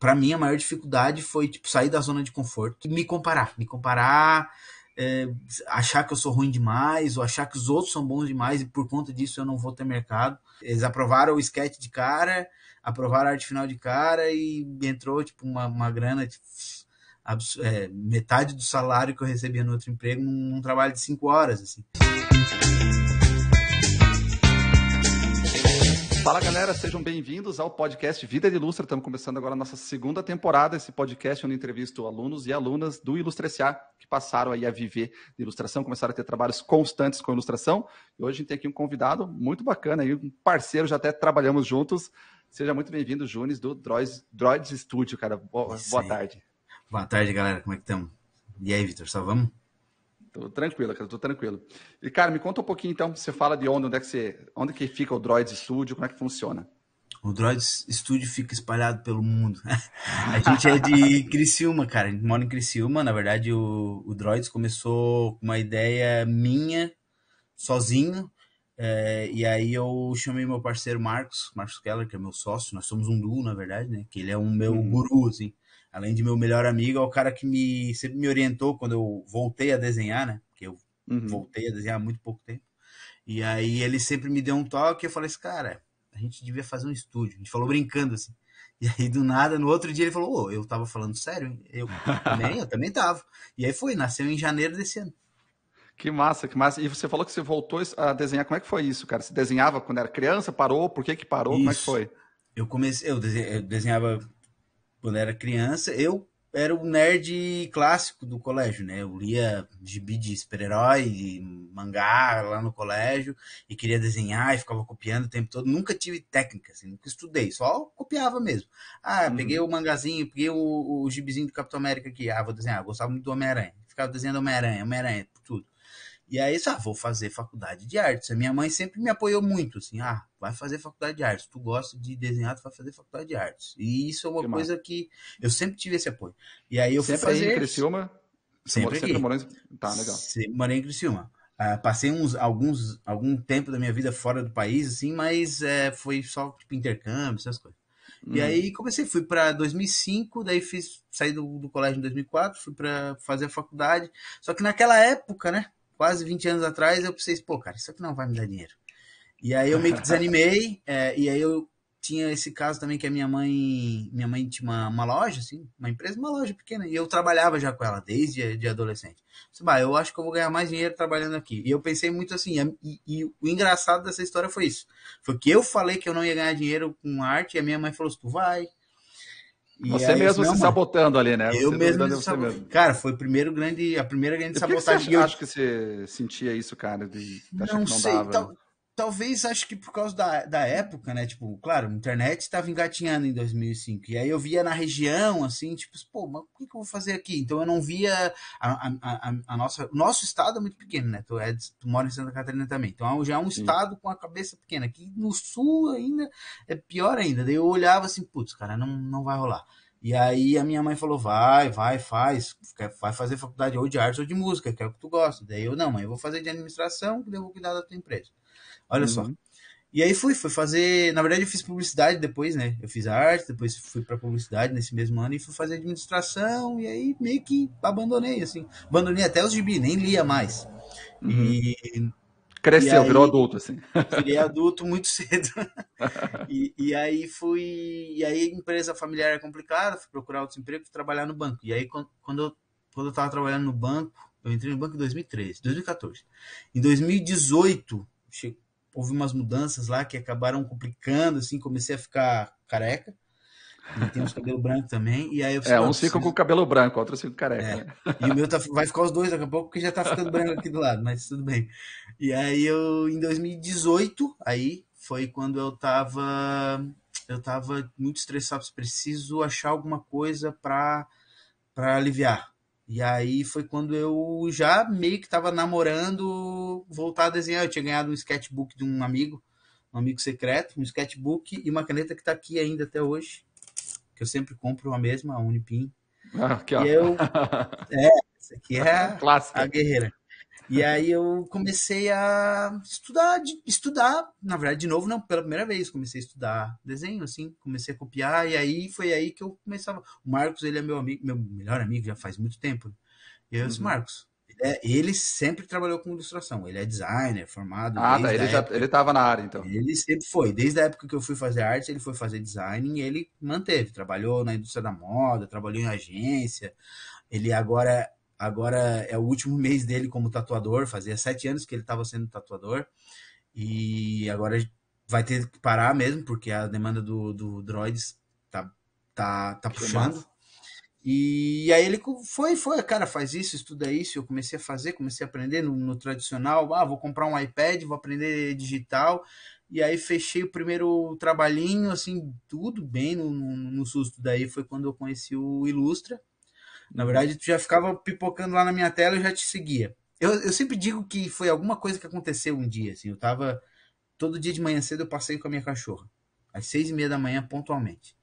para mim a maior dificuldade foi tipo sair da zona de conforto e me comparar, me comparar, é, achar que eu sou ruim demais ou achar que os outros são bons demais e por conta disso eu não vou ter mercado. Eles aprovaram o sketch de cara, aprovaram a arte final de cara e entrou tipo uma, uma grana tipo, é, metade do salário que eu recebia no outro emprego num, num trabalho de cinco horas assim. Fala galera, sejam bem-vindos ao podcast Vida de Ilustra. Estamos começando agora a nossa segunda temporada, esse podcast onde entrevisto alunos e alunas do Ilustre que passaram aí a viver de ilustração, começaram a ter trabalhos constantes com ilustração. E hoje a gente tem aqui um convidado muito bacana, aí, um parceiro, já até trabalhamos juntos. Seja muito bem-vindo, Junes, do Droids, Droids Studio, cara. Boa, boa tarde. Boa tarde, galera. Como é que estamos? E aí, Vitor, só vamos? Tô tranquilo, cara, tô tranquilo. E, cara, me conta um pouquinho então, você fala de onde, onde é que você, onde que fica o Droids Studio, como é que funciona? O Droids Studio fica espalhado pelo mundo. a gente é de Criciúma, cara, a gente mora em Criciúma, na verdade o, o Droids começou com uma ideia minha, sozinho, é, e aí eu chamei meu parceiro Marcos, Marcos Keller, que é meu sócio, nós somos um duo, na verdade, né, que ele é um meu uhum. guru, assim além de meu melhor amigo, é o cara que me sempre me orientou quando eu voltei a desenhar, né? Porque eu uhum. voltei a desenhar há muito pouco tempo. E aí ele sempre me deu um toque, eu falei assim, cara, a gente devia fazer um estúdio. A gente falou brincando assim. E aí, do nada, no outro dia ele falou, ô, eu tava falando sério, Eu também, eu também tava. E aí foi, nasceu em janeiro desse ano. Que massa, que massa. E você falou que você voltou a desenhar. Como é que foi isso, cara? Você desenhava quando era criança? Parou? Por que que parou? Isso. Como é que foi? Eu comecei, eu, desenhava quando era criança, eu era o um nerd clássico do colégio, né? Eu lia gibi de super-herói, mangá lá no colégio e queria desenhar e ficava copiando o tempo todo. Nunca tive técnica, assim, nunca estudei, só copiava mesmo. Ah, uhum. peguei o mangazinho, peguei o, o gibizinho do Capitão América aqui. Ah, vou desenhar. Eu gostava muito do Homem-Aranha. Ficava desenhando Homem-Aranha, Homem-Aranha, tudo. E aí, ah, vou fazer faculdade de artes. A minha mãe sempre me apoiou muito, assim, ah, vai fazer faculdade de artes. Tu gosta de desenhar, tu vai fazer faculdade de artes. E isso é uma que coisa massa. que eu sempre tive esse apoio. E aí eu sempre fui fazer... Sempre em Criciúma? Sempre, sempre aqui. Tá, legal. Sempre morei em Criciúma. Uh, passei uns, alguns, algum tempo da minha vida fora do país, assim, mas é, foi só, tipo, intercâmbio, essas coisas. Hum. E aí comecei, fui para 2005, daí fiz, saí do, do colégio em 2004, fui para fazer a faculdade. Só que naquela época, né, quase 20 anos atrás, eu pensei, pô, cara, isso aqui não vai me dar dinheiro. E aí eu meio que desanimei, é, e aí eu tinha esse caso também que a minha mãe, minha mãe tinha uma, uma loja, assim, uma empresa, uma loja pequena, e eu trabalhava já com ela desde de adolescente. Pensei, bah, eu acho que eu vou ganhar mais dinheiro trabalhando aqui. E eu pensei muito assim, e, e, o engraçado dessa história foi isso. Foi que eu falei que eu não ia ganhar dinheiro com arte, e a minha mãe falou tu vai, e você é mesmo se sabotando ali, né? Eu tá mesmo, me sab... Cara, foi o primeiro grande, a primeira grande e sabotagem. Que você acha, eu acho que você sentia isso, cara? De, de não, não sei. Dava, tal, né? talvez acho que por causa da, da época, né? Tipo, claro, a internet estava engatinhando em 2005. E aí eu via na região, assim, tipo, pô, mas o que, que eu vou fazer aqui? Então eu não via. A, a, a, a nossa, o nosso estado é muito pequeno, né? Tu, é, tu mora em Santa Catarina também. Então já é um Sim. estado com a cabeça pequena. Aqui no sul ainda é pior ainda. Daí eu olhava assim, putz, cara, não, não vai rolar. E aí a minha mãe falou: vai, vai, faz, vai fazer faculdade ou de artes ou de música, que é o que tu gosta. Daí eu, não, mãe, eu vou fazer de administração, que eu vou cuidar da tua empresa. Olha uhum. só. E aí fui, fui fazer. Na verdade, eu fiz publicidade depois, né? Eu fiz arte, depois fui para publicidade nesse mesmo ano e fui fazer administração. E aí meio que abandonei, assim. Abandonei até os gibis nem lia mais. Uhum. E. Cresceu, aí, virou adulto, assim. Virei adulto muito cedo. e, e aí fui. E aí, empresa familiar é complicada, fui procurar outro emprego, fui trabalhar no banco. E aí, quando eu, quando eu tava trabalhando no banco, eu entrei no banco em 2013, 2014. Em 2018, houve umas mudanças lá que acabaram complicando, assim, comecei a ficar careca. E tem uns cabelo branco também. E aí eu é, um ciclo com cabelo branco, outro ciclo careca. É. E o meu tá, vai ficar os dois daqui a pouco, porque já tá ficando branco aqui do lado, mas tudo bem. E aí eu, em 2018, aí foi quando eu tava. Eu tava muito estressado, preciso achar alguma coisa para aliviar. E aí foi quando eu já meio que estava namorando voltar a desenhar. Eu tinha ganhado um sketchbook de um amigo, um amigo secreto, um sketchbook e uma caneta que está aqui ainda até hoje, que eu sempre compro a mesma, a Unipin. Ah, aqui, ó. E eu. É, essa aqui é a, a guerreira. E aí eu comecei a estudar, estudar, na verdade, de novo, não, pela primeira vez, comecei a estudar desenho, assim, comecei a copiar, e aí foi aí que eu começava. O Marcos, ele é meu amigo, meu melhor amigo já faz muito tempo. E eu é disse, uhum. Marcos, é, ele sempre trabalhou com ilustração. Ele é designer, formado. Ah, tá. Ele, já ele tava na área, então. Ele sempre foi. Desde a época que eu fui fazer arte, ele foi fazer design e ele manteve. Trabalhou na indústria da moda, trabalhou em agência. Ele agora Agora é o último mês dele como tatuador, fazia sete anos que ele estava sendo tatuador. E agora vai ter que parar mesmo, porque a demanda do, do droids tá, tá, tá, tá puxando. E aí ele foi, foi, cara, faz isso, estuda isso. Eu comecei a fazer, comecei a aprender no, no, tradicional. Ah, vou comprar um iPad, vou aprender digital. E aí fechei o primeiro trabalhinho, assim, tudo bem no, no susto. Daí foi quando eu conheci o Ilustra. Na verdade, tu já ficava pipocando lá na minha tela e já te seguia. Eu, eu sempre digo que foi alguma coisa que aconteceu um dia, assim. Eu tava. Todo dia de manhã cedo eu passei com a minha cachorra. Às seis e meia da manhã, pontualmente.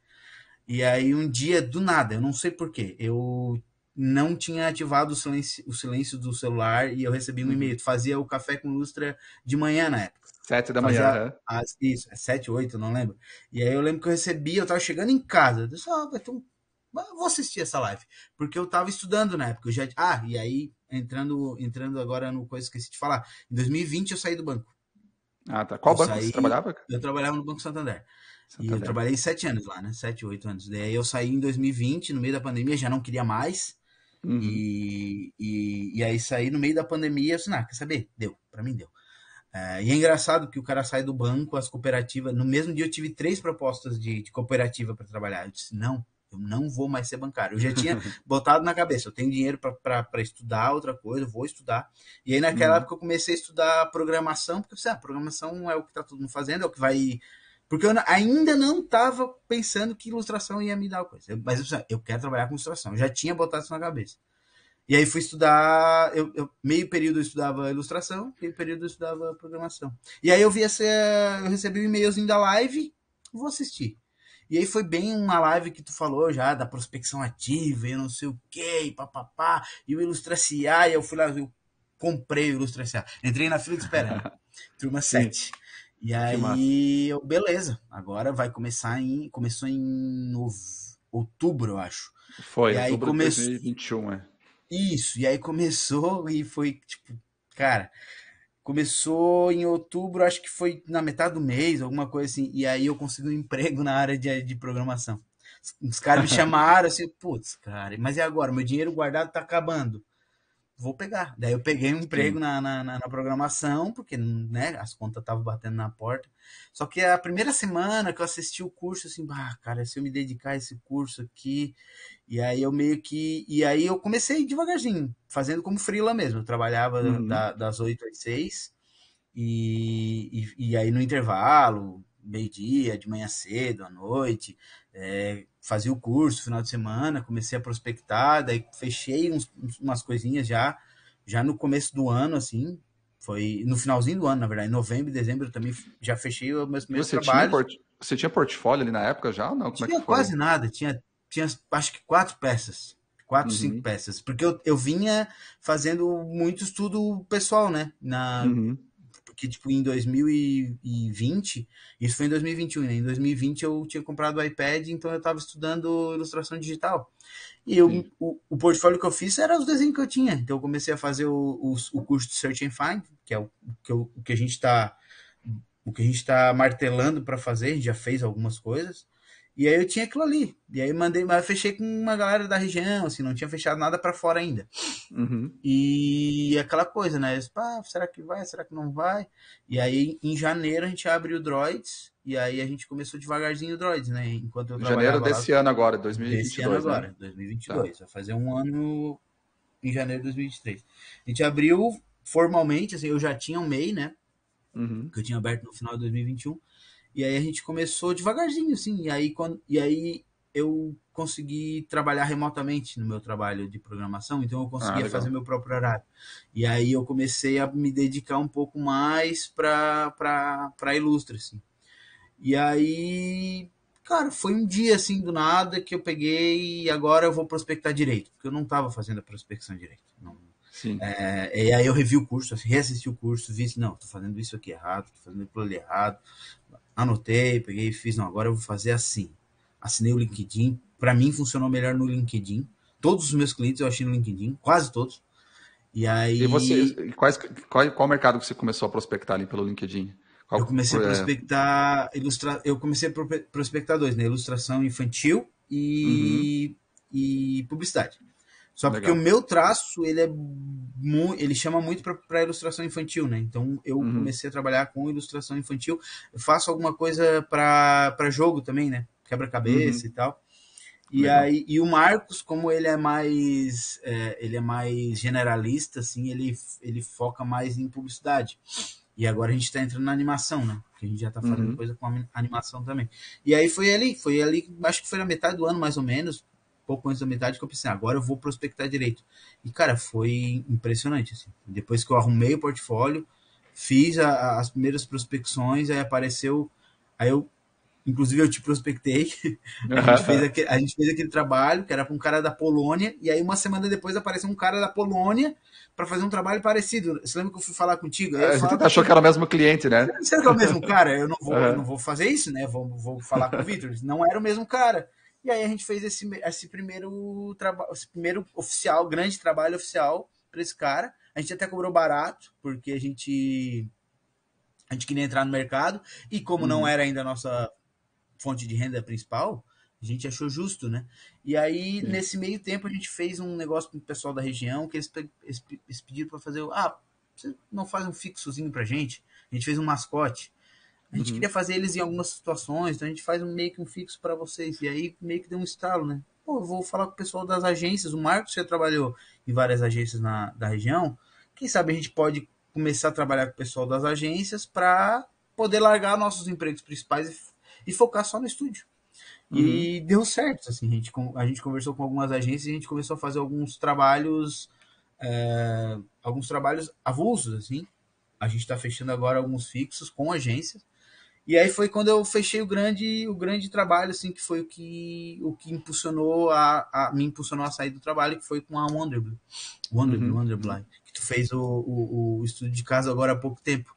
E aí, um dia, do nada, eu não sei porquê, eu não tinha ativado o silêncio, o silêncio do celular e eu recebi um uhum. e-mail. Tu fazia o café com lustra de manhã na época. Sete da Fazia manhã. As, isso, é sete, oito, não lembro. E aí eu lembro que eu recebi, eu tava chegando em casa. Eu disse, ah, vai ter um vou assistir essa live. Porque eu tava estudando na época. Eu já... Ah, e aí, entrando, entrando agora no coisa que esqueci de falar. Em 2020 eu saí do banco. Ah, tá. Qual eu banco saí... você trabalhava? Eu trabalhava no Banco Santander. Santander. E eu trabalhei sete anos lá, né? Sete, oito anos. Daí eu saí em 2020, no meio da pandemia, já não queria mais. Uhum. E, e, e, aí saí no meio da pandemia, eu disse, ah, quer saber? Deu, para mim deu. É, e é engraçado que o cara sai do banco, as cooperativas. No mesmo dia eu tive três propostas de, de cooperativa para trabalhar. Eu disse, não, eu não vou mais ser bancário. Eu já tinha botado na cabeça, eu tenho dinheiro para estudar outra coisa, vou estudar. E aí naquela uhum. época eu comecei a estudar programação, porque eu pensei, ah, programação é o que está todo mundo fazendo, é o que vai. Porque eu ainda não estava pensando que ilustração ia me dar coisa. Eu, mas eu, pensei, ah, eu quero trabalhar com ilustração. Eu já tinha botado isso na cabeça. E aí fui estudar, eu, eu, meio período eu estudava ilustração, meio período eu estudava programação. E aí eu vi essa, eu recebi um e-mailzinho da live, vou assistir. E aí foi bem uma live que tu falou já da prospecção ativa e não sei o que, e papapá, e o Ilustraciar, e eu fui lá, eu comprei o Ilustraciar. Entrei na fila de espera, turma 7. E aí, eu, beleza, agora vai começar em. Começou em outubro, eu acho. Foi, e outubro aí começou... de 2021, é. Isso, e aí começou e foi tipo, cara, Começou em outubro, acho que foi na metade do mês, alguma coisa assim. E aí eu consegui um emprego na área de, de programação. Os caras me chamaram assim, putz, cara, mas e agora? Meu dinheiro guardado tá acabando vou pegar. Daí eu peguei um emprego na, na, na, programação, porque né, as contas estavam batendo na porta. Só que a primeira semana que eu assisti o curso, assim, bah cara, se eu me dedicar a esse curso aqui. E aí eu meio que. E aí eu comecei devagarzinho, fazendo como freela mesmo. Eu trabalhava uhum. da, das 8 às 6. E, e, e, aí no intervalo, meio-dia, de manhã cedo, à noite, é, fazia o curso final de semana, comecei a prospectar, daí fechei uns, umas coisinhas já, já no começo do ano, assim, foi no finalzinho do ano, na verdade, em novembro e dezembro também já fechei os meus primeiros você trabalhos. Tinha port... Você tinha portfólio ali na época já não? Como é tinha é quase nada, tinha, tinha acho que quatro peças, quatro, uhum. cinco peças, porque eu, eu vinha fazendo muito estudo pessoal, né, na... Uhum que tipo, em 2020, isso foi em 2021, né? Em 2020 eu tinha comprado o iPad, então eu estava estudando ilustração digital. E eu, o, o, portfólio que eu fiz era os desenhos que eu tinha. Então eu comecei a fazer o, o, o curso de Search and Find, que é o que, eu, o que a gente está o que a gente está martelando para fazer, a gente já fez algumas coisas. E aí eu tinha aquilo ali. E aí mandei, mas fechei com uma galera da região, assim, não tinha fechado nada para fora ainda. Uhum. E aquela coisa, né? disse, Pá, será que vai? Será que não vai? E aí em janeiro a gente abriu o Droids e aí a gente começou devagarzinho o Droids, né? Enquanto eu janeiro desse lá, ano agora, 2022. Desse ano né? agora, 2022. Tá. Vai fazer um ano em janeiro de 2023. A gente abriu formalmente, assim, eu já tinha um MEI, né? Uhum. Que eu tinha aberto no final de 2021. E aí a gente começou devagarzinho, assim. E aí, quando, e aí eu consegui trabalhar remotamente no meu trabalho de programação, então eu conseguia ah, fazer meu próprio horário. E aí eu comecei a me dedicar um pouco mais para Ilustre, assim. E aí, cara, foi um dia assim do nada que eu peguei e agora eu vou prospectar direito, porque eu não estava fazendo a prospecção direito. Não, Sim. É, e aí eu revi o curso, assim, reassisti o curso, vi, não, tô fazendo isso aqui errado, tô fazendo aquilo ali errado anotei, peguei e fiz, não, agora eu vou fazer assim. Assinei o LinkedIn, para mim funcionou melhor no LinkedIn. Todos os meus clientes eu achei no LinkedIn, quase todos. E aí. E você, quais, qual, qual mercado você começou a prospectar ali pelo LinkedIn? Qual, eu comecei a prospectar é... ilustra... eu comecei a prospectar dois, né? Ilustração infantil e, uhum. e publicidade. Só Legal. porque o meu traço, ele é ele chama muito para ilustração infantil, né? Então eu uhum. comecei a trabalhar com ilustração infantil. Eu faço alguma coisa para jogo também, né? Quebra-cabeça uhum. e tal. E, aí, e o Marcos, como ele é mais é, ele é mais generalista, assim, ele, ele foca mais em publicidade. E agora a gente está entrando na animação, né? Porque a gente já está fazendo uhum. coisa com animação também. E aí foi ali, foi ali, acho que foi na metade do ano mais ou menos, pouco antes da metade que eu pensei, agora eu vou prospectar direito. E, cara, foi impressionante. Assim. Depois que eu arrumei o portfólio, fiz a, as primeiras prospecções, aí apareceu. Aí eu, inclusive, eu te prospectei. a, gente fez aquele, a gente fez aquele trabalho que era para um cara da Polônia, e aí uma semana depois apareceu um cara da Polônia para fazer um trabalho parecido. Você lembra que eu fui falar contigo? É, gente achou que era o mesmo cliente, né? Será que é o mesmo cara? Eu não vou, uhum. eu não vou fazer isso, né? Vou, vou falar com o Victor. Não era o mesmo cara. E aí a gente fez esse, esse primeiro trabalho, esse primeiro oficial, grande trabalho oficial para esse cara. A gente até cobrou barato, porque a gente a gente queria entrar no mercado e como não uhum. era ainda a nossa fonte de renda principal, a gente achou justo, né? E aí, Sim. nesse meio tempo, a gente fez um negócio com o pessoal da região, que eles, eles, eles pediram para fazer. Ah, você não faz um fixozinho pra gente? A gente fez um mascote. A gente uhum. queria fazer eles em algumas situações, então a gente faz um, meio que um fixo para vocês. E aí meio que deu um estalo, né? Pô, eu vou falar com o pessoal das agências. O Marcos já trabalhou em várias agências na, da região. Quem sabe a gente pode começar a trabalhar com o pessoal das agências para poder largar nossos empregos principais e, e focar só no estúdio. Uhum. E deu certo, assim, a gente, a gente conversou com algumas agências e a gente começou a fazer alguns trabalhos, é, alguns trabalhos avulsos, assim. A gente está fechando agora alguns fixos com agências, e aí foi quando eu fechei o grande, o grande trabalho, assim, que foi o que, o que impulsionou a, a me impulsionou a sair do trabalho, que foi com a Wonderblue. Wonderblue, uhum. Wonderblind, que tu fez o, o, o estudo de casa agora há pouco tempo.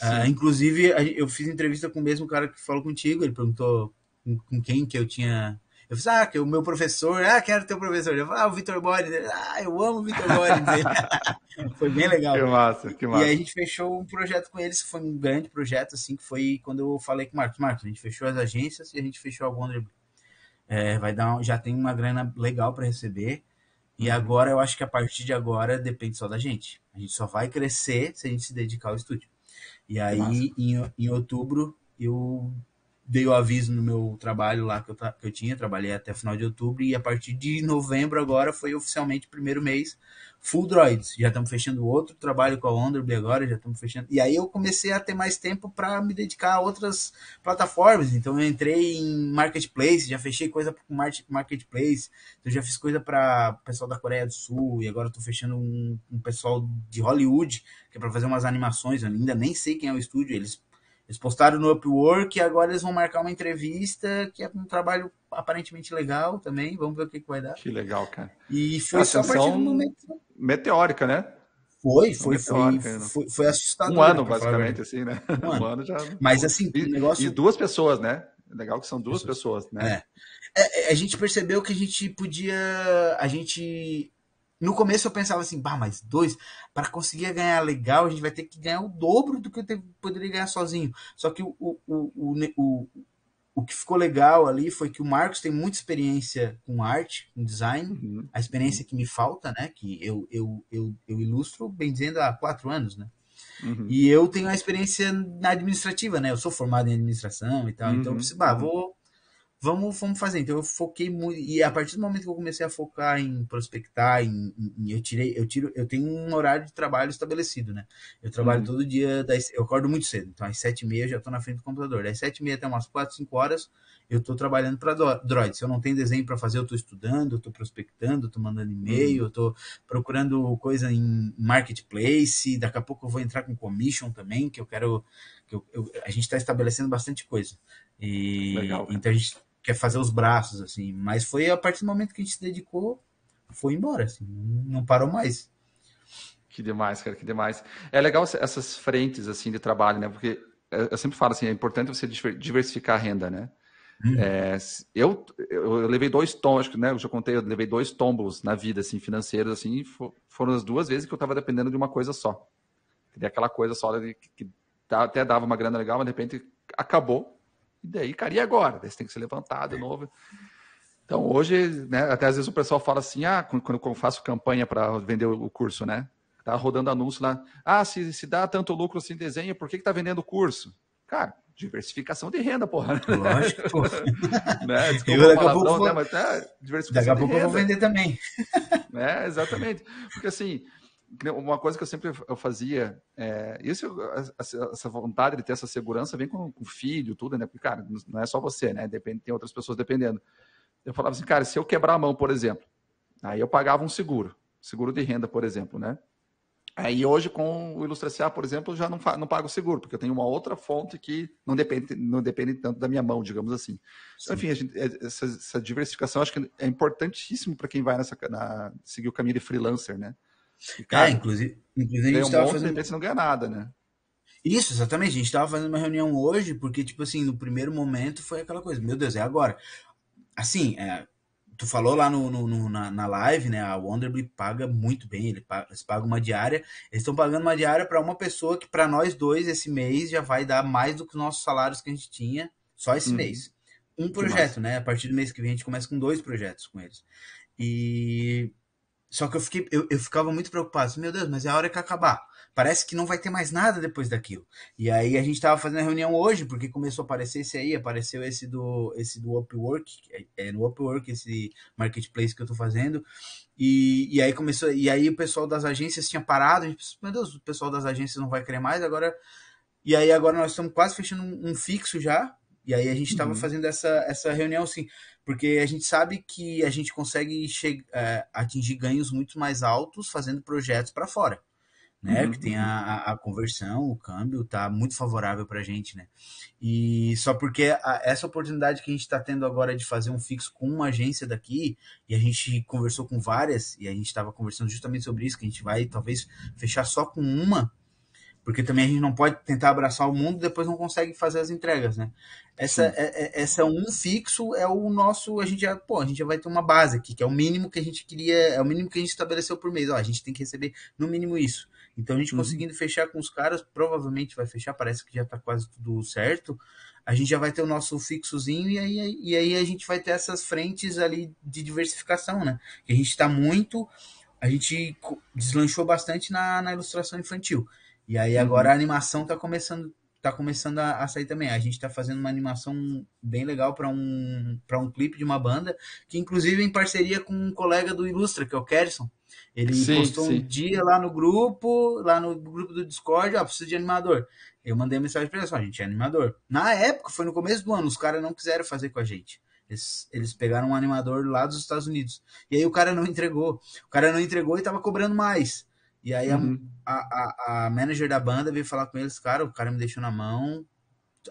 Uh, inclusive, eu fiz entrevista com o mesmo cara que falou contigo, ele perguntou com quem que eu tinha eu fiz, ah, que o meu professor, ah, quero teu professor. Eu falei, ah, o Vitor Borges, ah, eu amo o Vitor Borges. foi bem legal. Que massa, que massa. E aí a gente fechou um projeto com eles, que foi um grande projeto, assim, que foi quando eu falei com o Marcos. Marcos, a gente fechou as agências e a gente fechou a Wonder é, vai dar, já tem uma grana legal para receber. E uhum. agora eu acho que a partir de agora depende só da gente. A gente só vai crescer se a gente se dedicar ao estúdio. E aí, em, em outubro, eu dei o aviso no meu trabalho lá que eu, que eu tinha, trabalhei até final de outubro, e a partir de novembro agora foi oficialmente o primeiro mês full droids. Já estamos fechando outro trabalho com a Wonderby agora, já estamos fechando. E aí eu comecei a ter mais tempo para me dedicar a outras plataformas. Então eu entrei em marketplace, já fechei coisa com marketplace. Então já fiz coisa para pessoal da Coreia do Sul e agora estou fechando um, um, pessoal de Hollywood que é para fazer umas animações. Eu ainda nem sei quem é o estúdio. Eles eles postaram no Upwork e agora eles vão marcar uma entrevista, que é um trabalho aparentemente legal também. Vamos ver o que, que vai dar. Que legal, cara. E foi a só a partir do momento. Meteórica, né? Foi, foi, foi, né? foi, foi assustador. Um né, ano, basicamente, assim, né? Um, ano. já. Mas assim, e, negócio. E duas pessoas, né? É legal que são duas pessoas, né? É. É, é. a gente percebeu que a gente podia. A gente no começo eu pensava assim, bah, mas dois, para conseguir ganhar legal, a gente vai ter que ganhar o dobro do que eu te, poderia ganhar sozinho. Só que o, o, o, o, o que ficou legal ali foi que o Marcos tem muita experiência com arte, com design, uhum. a experiência que me falta, né? Que eu, eu, eu, eu ilustro, bem dizendo, há quatro anos, né? Uhum. E eu tenho a experiência na administrativa, né? Eu sou formado em administração e tal, uhum. então eu uhum. pensei, bah, vou vamos, vamos fazer. Então eu foquei muito. E a partir do momento que eu comecei a focar em prospectar, em, em eu tirei, eu tiro, eu tenho um horário de trabalho estabelecido, né? Eu trabalho uhum. todo dia, das, eu acordo muito cedo, então às sete e meia já estou na frente do computador. Das sete e meia até umas quatro, cinco horas, eu estou trabalhando para Droid. Se eu não tenho desenho para fazer, eu estou estudando, eu estou prospectando, eu estou mandando e-mail, uhum. eu estou procurando coisa em marketplace. Daqui a pouco eu vou entrar com commission também, que eu quero. Que eu, eu, a gente está estabelecendo bastante coisa. E, Legal. Então a gente quer fazer os braços, assim. Mas foi a partir do momento que a gente se dedicou, foi embora, assim, não parou mais. Que demais, cara, que demais. É legal essas frentes, assim, de trabalho, né? Porque eu sempre falo assim, é importante você diversificar a renda, né? Hum. É, eu, eu, levei dois tombos, né? Eu já contei, eu levei dois tombos na vida, assim, financeiros, assim, foram as duas vezes que eu estava dependendo de uma coisa só. aquela coisa só que, que, até dava uma grana legal, mas de repente acabou e daí, cara, e agora? Daí você tem que se levantar de é. novo. Então, hoje, né, até às vezes o pessoal fala assim, ah, quando eu faço campanha para vender o curso, né? Tá rodando anúncio lá. Ah, se, se dá tanto lucro assim desenho, por que, que tá vendendo o curso? Cara, diversificação de renda, porra. Lógico, porra. né? Desculpa eu, palavrão, vou... né? Mas, tá, diversificação daqui a pouco eu vou vender também. É, exatamente. Porque assim, uma coisa que eu sempre eu fazia, é, isso, essa vontade de ter essa segurança vem com o filho, tudo, né? Porque, cara, não é só você, né? Depende, tem outras pessoas dependendo. Eu falava assim, cara, se eu quebrar a mão, por exemplo, aí eu pagava um seguro, seguro de renda, por exemplo, né? Aí hoje com o IlustraCA, por exemplo, eu já não, não pago seguro, porque eu tenho uma outra fonte que não depende, não depende tanto da minha mão, digamos assim. Então, enfim, gente, é, essa, essa, diversificação acho que é importantíssimo para quem vai nessa, na, seguir o caminho de freelancer, né? Cara, é, inclusive, inclusive a gente estava um fazendo. De não ganha nada, né? Isso, exatamente. A gente estava fazendo uma reunião hoje, porque, tipo assim, no primeiro momento foi aquela coisa, meu Deus, é agora. Assim, é, tu falou lá no, no, no na, na, live, né? A Wonderblue paga muito bem, ele paga, eles pagam uma diária. Eles estão pagando uma diária para uma pessoa que, para nós dois, esse mês já vai dar mais do que os nossos salários que a gente tinha só esse uhum. mês. Um projeto, né? A partir do mês que vem a gente começa com dois projetos com eles. E só que eu, fiquei, eu, eu ficava muito preocupado. Meu Deus, mas é a hora que acabar. Parece que não vai ter mais nada depois daquilo. E aí a gente estava fazendo a reunião hoje, porque começou a aparecer esse aí, apareceu esse do esse do Upwork, é, é no Upwork esse marketplace que eu estou fazendo. E, e aí começou, e aí o pessoal das agências tinha parado, a gente pensou, meu Deus, o pessoal das agências não vai querer mais, agora e aí agora nós estamos quase fechando um, um fixo já, e aí a gente estava uhum. fazendo essa, essa reunião, assim, porque a gente sabe que a gente consegue é, atingir ganhos muito mais altos fazendo projetos para fora, né? Uhum. Que tem a, a, conversão, o câmbio tá muito favorável para a gente, né? E só porque a, essa oportunidade que a gente está tendo agora de fazer um fixo com uma agência daqui, e a gente conversou com várias, e a gente estava conversando justamente sobre isso, que a gente vai talvez fechar só com uma porque também a gente não pode tentar abraçar o mundo e depois não consegue fazer as entregas, né? Essa, é, essa um fixo é o nosso. A gente já, pô, a gente já vai ter uma base aqui, que é o mínimo que a gente queria, é o mínimo que a gente estabeleceu por mês. Ó, a gente tem que receber no mínimo isso. Então a gente uhum. conseguindo fechar com os caras, provavelmente vai fechar, parece que já tá quase tudo certo. A gente já vai ter o nosso fixozinho e aí, e aí a gente vai ter essas frentes ali de diversificação, né? Que a gente tá muito. A gente deslanchou bastante na, na ilustração infantil. E aí agora uhum. a animação tá começando tá começando a, a, sair também. A gente tá fazendo uma animação bem legal para um para um clipe de uma banda, que inclusive é em parceria com um colega do Ilustra, que é o Kerson. Ele sim, postou sim. um dia lá no grupo, lá no grupo do Discord, ó, ah, preciso de animador. Eu mandei mensagem para ele só a gente é animador. Na época, foi no começo do ano, os caras não quiseram fazer com a gente. Eles, eles, pegaram um animador lá dos Estados Unidos. E aí o cara não entregou. O cara não entregou e tava cobrando mais. E aí uhum. a, a, a, manager da banda veio falar com eles, cara, o cara me deixou na mão.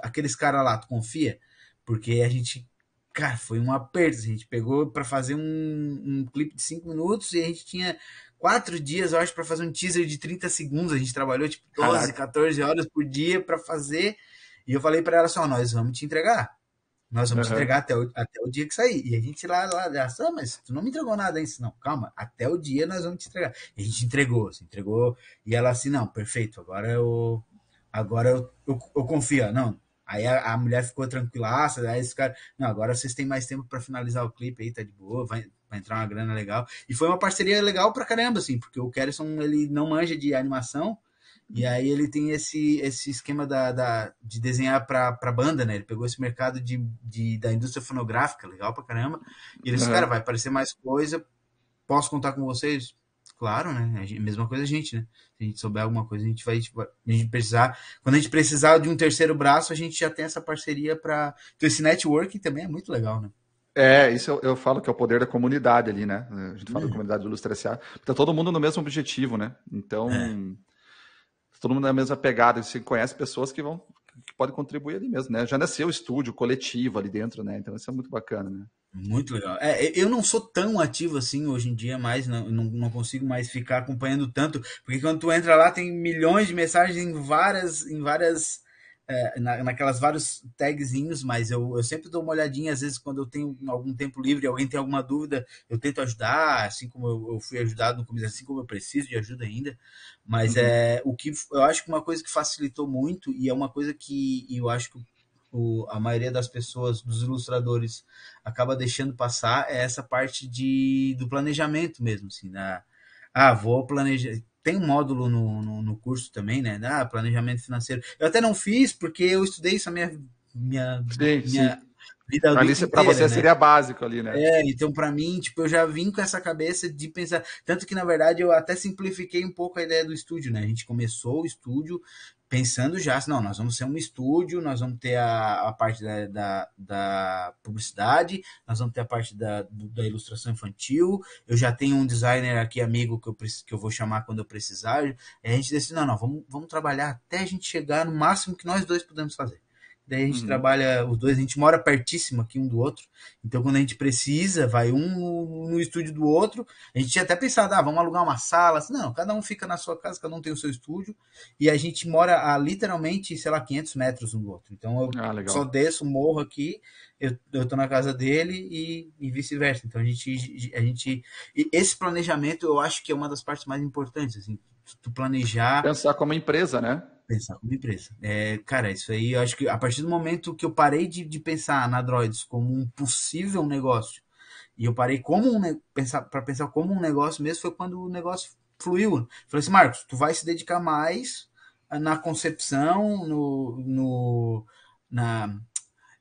Aqueles caras lá, tu confia? Porque a gente, cara, foi um aperto. A gente pegou para fazer um, um clipe de 5 minutos e a gente tinha quatro dias, eu acho, para fazer um teaser de 30 segundos. A gente trabalhou tipo 12, Caraca. 14 horas por dia para fazer. E eu falei para ela assim: nós vamos te entregar. Nós vamos uhum. entregar até o, até o dia que sair. E a gente lá, lá, lá assim, ah, mas tu não me entregou nada ainda. Assim, não, calma, até o dia nós vamos te entregar. E a gente entregou, se assim, entregou. E ela assim, não, perfeito, agora eu. Agora eu, eu, eu confio, não. Aí a, a, mulher ficou tranquilaça, aí esse cara, não, agora vocês têm mais tempo para finalizar o clipe aí, tá de boa, vai, vai entrar uma grana legal. E foi uma parceria legal pra caramba, assim, porque o Kerison, ele não manja de animação, e aí ele tem esse, esse esquema da, da de desenhar para banda, né? Ele pegou esse mercado de, de, da indústria fonográfica, legal pra caramba. E ele disse, uhum. cara, vai aparecer mais coisa, posso contar com vocês? Claro, né? A mesma coisa a gente, né? Se a gente souber alguma coisa, a gente vai tipo, a gente precisar. Quando a gente precisar de um terceiro braço, a gente já tem essa parceria para. Então, esse networking também é muito legal, né? É, isso eu, eu, falo que é o poder da comunidade ali, né? A gente fala é. Uhum. da comunidade do Ilustre SA. Tá todo mundo no mesmo objetivo, né? Então. É todo mundo na mesma pegada, você conhece pessoas que vão que podem contribuir ali mesmo, né? Já nasceu estúdio coletivo ali dentro, né? Então isso é muito bacana, né? Muito legal. É, eu não sou tão ativo assim hoje em dia, mais não, não, não, consigo mais ficar acompanhando tanto, porque quando tu entra lá tem milhões de mensagens em várias em várias é, na, naquelas vários tagzinhos, mas eu, eu sempre dou uma olhadinha, às vezes, quando eu tenho algum tempo livre, alguém tem alguma dúvida, eu tento ajudar, assim como eu, eu fui ajudado no começo, assim como eu preciso de ajuda ainda. Mas uhum. é o que eu acho que uma coisa que facilitou muito, e é uma coisa que eu acho que o, a maioria das pessoas, dos ilustradores, acaba deixando passar, é essa parte de, do planejamento mesmo, assim, na. Ah, vou planejar tem um módulo no, no, no, curso também, né? Ah, planejamento financeiro. Eu até não fiz, porque eu estudei isso a minha, minha, sim, minha sim. vida ali Para você né? seria básico ali, né? É, então para mim, tipo, eu já vim com essa cabeça de pensar. Tanto que, na verdade, eu até simplifiquei um pouco a ideia do estúdio, né? A gente começou o estúdio pensando já, assim, não, nós vamos ser um estúdio, nós vamos ter a, a parte da, da, da, publicidade, nós vamos ter a parte da, da ilustração infantil, eu já tenho um designer aqui, amigo, que eu, que eu vou chamar quando eu precisar, e a gente decide, não, não, vamos, vamos trabalhar até a gente chegar no máximo que nós dois podemos fazer. Daí a gente uhum. trabalha os dois, a gente mora pertíssimo aqui um do outro. Então quando a gente precisa, vai um no, estúdio do outro. A gente tinha até pensado, ah, vamos alugar uma sala. Assim, não, cada um fica na sua casa, cada um tem o seu estúdio. E a gente mora a literalmente, sei lá, 500 metros um do outro. Então eu ah, só desço, morro aqui, eu, eu tô na casa dele e, e vice-versa. Então a gente, a gente. Esse planejamento eu acho que é uma das partes mais importantes, assim. Tu planejar. Pensar como empresa, né? pensar como empresa. É, cara, isso aí, eu acho que a partir do momento que eu parei de, de pensar na Droids como um possível negócio e eu parei como um pensar para pensar como um negócio mesmo foi quando o negócio fluiu. Falei assim, Marcos, tu vai se dedicar mais ah, na concepção, no, no na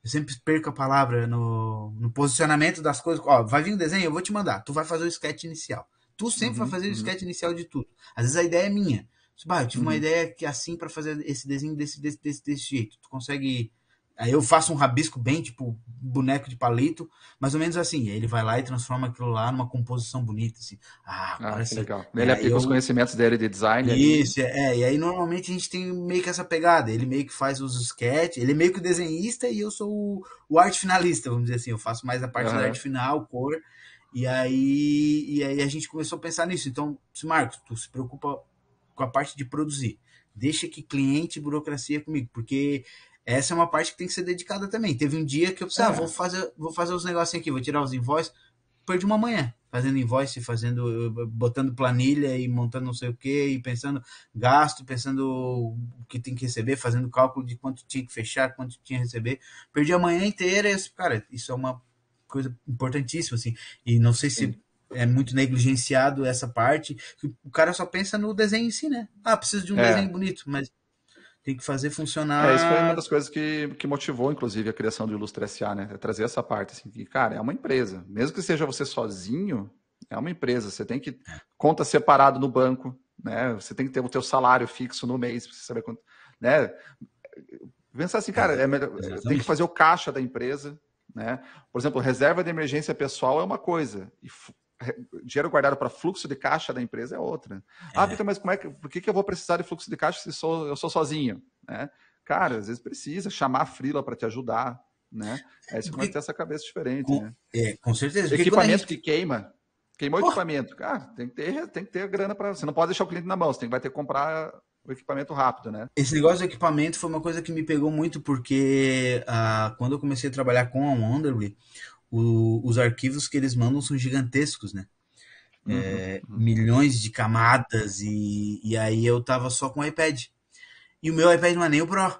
eu sempre perco a palavra no, no posicionamento das coisas. Ó, vai vir um desenho, eu vou te mandar. Tu vai fazer o sketch inicial. Tu sempre uhum, vai fazer uhum. o sketch inicial de tudo. Às vezes a ideia é minha, Bah, tipo, eu tive uhum. uma ideia que assim para fazer esse desenho desse, desse, desse, desse jeito. Tu consegue. Aí eu faço um rabisco bem, tipo, boneco de palito, mais ou menos assim. Aí ele vai lá e transforma aquilo lá numa composição bonita, assim. Ah, ah parece... legal. É, ele aplica eu... os conhecimentos dele de design. Isso, ali. É, é. E aí normalmente a gente tem meio que essa pegada. Ele meio que faz os sketches, ele é meio que o desenhista e eu sou o, o arte finalista, vamos dizer assim. Eu faço mais a parte uhum. da arte final, cor. E aí, e aí a gente começou a pensar nisso. Então, Marcos, tu se preocupa com a parte de produzir. Deixa que cliente e burocracia comigo, porque essa é uma parte que tem que ser dedicada também. Teve um dia que eu pensei, ah, é. ah, vou fazer, vou fazer os negocinhos aqui, vou tirar os invoices. Perdi uma manhã fazendo invoice, fazendo, botando planilha e montando não sei o que, e pensando gasto, pensando o que tem que receber, fazendo cálculo de quanto tinha que fechar, quanto tinha que receber. Perdi a manhã inteira e cara, isso é uma coisa importantíssima, assim. E não sei se Sim é muito negligenciado essa parte. O cara só pensa no desenho em si, né? Ah, preciso de um é. desenho bonito, mas tem que fazer funcionar. É, isso foi uma das coisas que, que motivou, inclusive, a criação do Ilustre SA, né? É trazer essa parte, assim, que, cara, é uma empresa. Mesmo que seja você sozinho, é uma empresa. Você tem que. Conta separado no banco, né? Você tem que ter o teu salário fixo no mês, pra você saber quanto. Né? Pensar assim, cara, é melhor, é, tem que fazer o caixa da empresa, né? Por exemplo, reserva de emergência pessoal é uma coisa, e dinheiro guardado para fluxo de caixa da empresa é outra. Ah, é. Ah, Vitor, mas como é que, por que, que eu vou precisar de fluxo de caixa se sou, eu sou sozinho? Né? Cara, às vezes precisa chamar a Frila para te ajudar, né? Aí você começa a ter essa cabeça diferente, com, né? É, com certeza. Equipamento gente... que queima. Queimou o equipamento. Cara, tem que ter, tem que ter grana para... Você não pode deixar o cliente na mão, você tem, vai ter que comprar o equipamento rápido, né? Esse negócio do equipamento foi uma coisa que me pegou muito, porque ah, quando eu comecei a trabalhar com a Wonderly, o, os arquivos que eles mandam são gigantescos, né? Uhum. É, Milhões de camadas, e, e aí eu tava só com o iPad. E o meu iPad não é nem o Pro.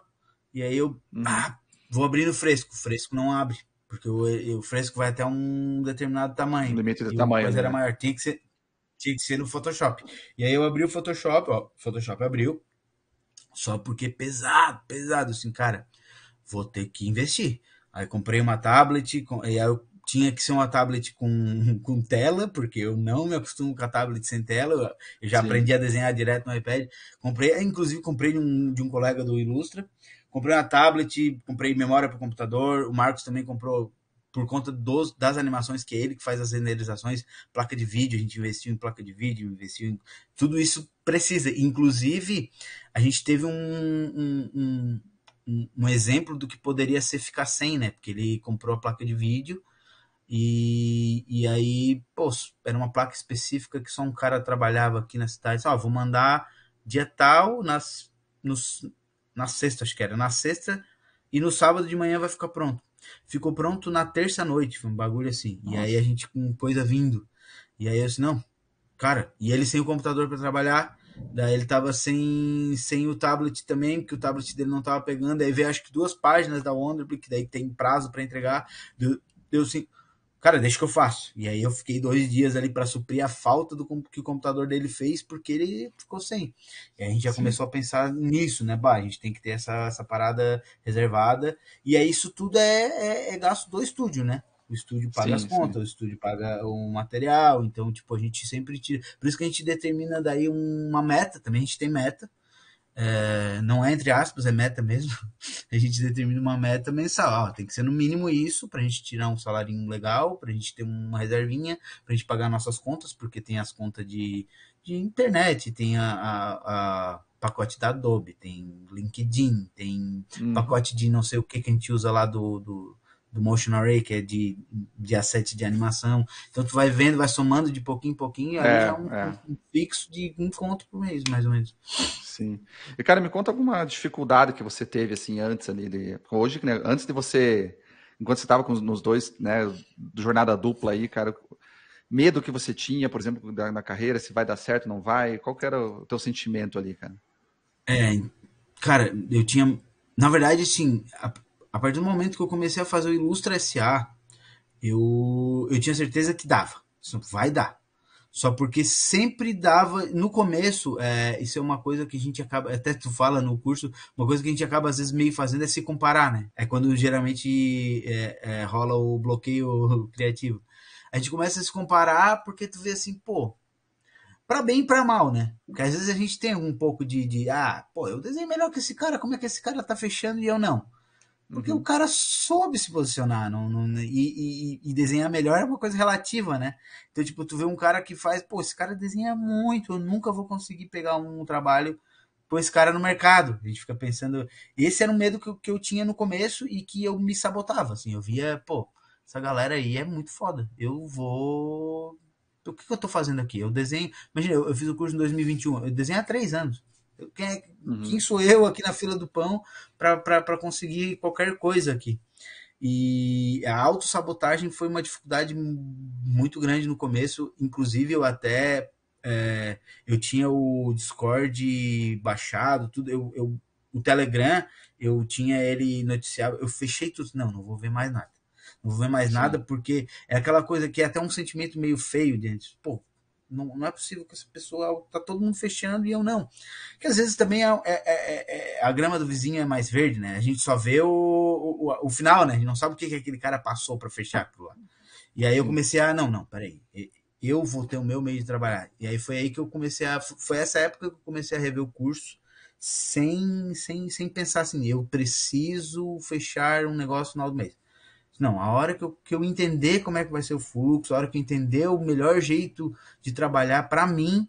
E aí eu uhum. ah, vou abrir o fresco. O fresco não abre, porque o, o fresco vai até um determinado tamanho. limite de tamanho. Mas né? era maior, tinha que, ser, tinha que ser no Photoshop. E aí eu abri o Photoshop, ó, Photoshop abriu, só porque pesado, pesado, assim, cara, vou ter que investir. Aí comprei uma tablet e aí eu tinha que ser uma tablet com, com tela, porque eu não me acostumo com a tablet sem tela. Eu, já Sim. aprendi a desenhar direto no iPad. Comprei, é, inclusive comprei de um, de um colega do Ilustra. Comprei uma tablet, comprei memória para o computador. O Marcos também comprou por conta dos, das animações que é ele que faz as renderizações, placa de vídeo, a gente investiu em placa de vídeo, investiu em tudo isso precisa. Inclusive, a gente teve um, um um, um exemplo do que poderia ser ficar sem, né? Porque ele comprou a placa de vídeo e, e aí, pô, era uma placa específica que só um cara trabalhava aqui na cidade. Ó, vou mandar dia tal, nas, nos, na sexta, acho que era, na sexta, e no sábado de manhã vai ficar pronto. Ficou pronto na terça-noite, foi um bagulho assim. Nossa. E aí a gente com coisa vindo. E aí eu disse, não, cara, e ele sem o computador para trabalhar, Daí ele tava sem, sem o tablet também, porque o tablet dele não tava pegando. Aí veio acho que duas páginas da Wonderbook, porque daí tem prazo para entregar. Deu, deu assim, cara, deixa que eu faço. E aí eu fiquei dois dias ali para suprir a falta do que o computador dele fez, porque ele ficou sem. E a gente já Sim. começou a pensar nisso, né? Bah, a gente tem que ter essa, essa parada reservada. E aí isso tudo é, é, é gasto do estúdio, né? O estúdio paga sim, as contas, sim. o estúdio paga o material, então, tipo, a gente sempre tira. Por isso que a gente determina daí uma meta, também a gente tem meta. É, não é entre aspas, é meta mesmo. A gente determina uma meta mensal. Ó, tem que ser no mínimo isso para a gente tirar um salarinho legal, para a gente ter uma reservinha, para a gente pagar nossas contas, porque tem as contas de, de internet, tem a, a, a pacote da Adobe, tem LinkedIn, tem hum. pacote de não sei o que que a gente usa lá do, do do Motion Array, que é de, de asset de animação. Então tu vai vendo, vai somando de pouquinho em pouquinho, aí é, já é um, é. um, fixo de um conto por mês, mais ou menos. Sim. E cara, me conta alguma dificuldade que você teve assim antes ali de hoje, né? Antes de você enquanto você estava com nos dois, né, jornada dupla aí, cara, medo que você tinha, por exemplo, da, na carreira, se vai dar certo, não vai, qual que era o teu sentimento ali, cara? É, cara, eu tinha, na verdade, assim, a partir do momento que eu comecei a fazer o Ilustra SA, eu, eu tinha certeza que dava. Vai dar. Só porque sempre dava. No começo, é, isso é uma coisa que a gente acaba. Até tu fala no curso, uma coisa que a gente acaba às vezes meio fazendo é se comparar, né? É quando geralmente é, é, rola o bloqueio criativo. A gente começa a se comparar porque tu vê assim, pô, para bem e para mal, né? Porque às vezes a gente tem um pouco de, de, ah, pô, eu desenho melhor que esse cara, como é que esse cara tá fechando e eu não? Porque uhum. o cara soube se posicionar né, e, e, e, desenhar melhor é uma coisa relativa, né? Então, tipo, tu vê um cara que faz, pô, esse cara desenha muito, eu nunca vou conseguir pegar um trabalho pôr esse cara no mercado. A gente fica pensando. Esse era um medo que eu, que eu tinha no começo e que eu me sabotava. Assim, eu via, pô, essa galera aí é muito foda. Eu vou. O que, que eu tô fazendo aqui? Eu desenho. Imagina, eu, eu, fiz o curso em 2021. Eu desenho há três anos. Quem, é uhum. quem sou eu aqui na fila do pão para conseguir qualquer coisa aqui? E a autossabotagem foi uma dificuldade muito grande no começo, inclusive eu até é, eu tinha o Discord baixado, tudo, eu, eu, o Telegram, eu tinha ele noticiado, eu fechei tudo, não, não vou ver mais nada. Não vou ver mais Sim. nada porque é aquela coisa que é até um sentimento meio feio dentro. Pô, não, não é possível que essa pessoa tá todo mundo fechando e eu não. Que às vezes também é, é, é, é a grama do vizinho é mais verde, né? A gente só vê o, o, o final, né? A gente não sabe o que, que aquele cara passou para fechar aquilo lá. E aí eu comecei a, não, não, peraí. Eu vou ter o meu meio de trabalhar. E aí foi aí que eu comecei a. Foi essa época que eu comecei a rever o curso sem, sem, sem pensar assim, eu preciso fechar um negócio no final do mês. Não, a hora que eu, que eu entender como é que vai ser o fluxo, a hora que eu entender o melhor jeito de trabalhar para mim,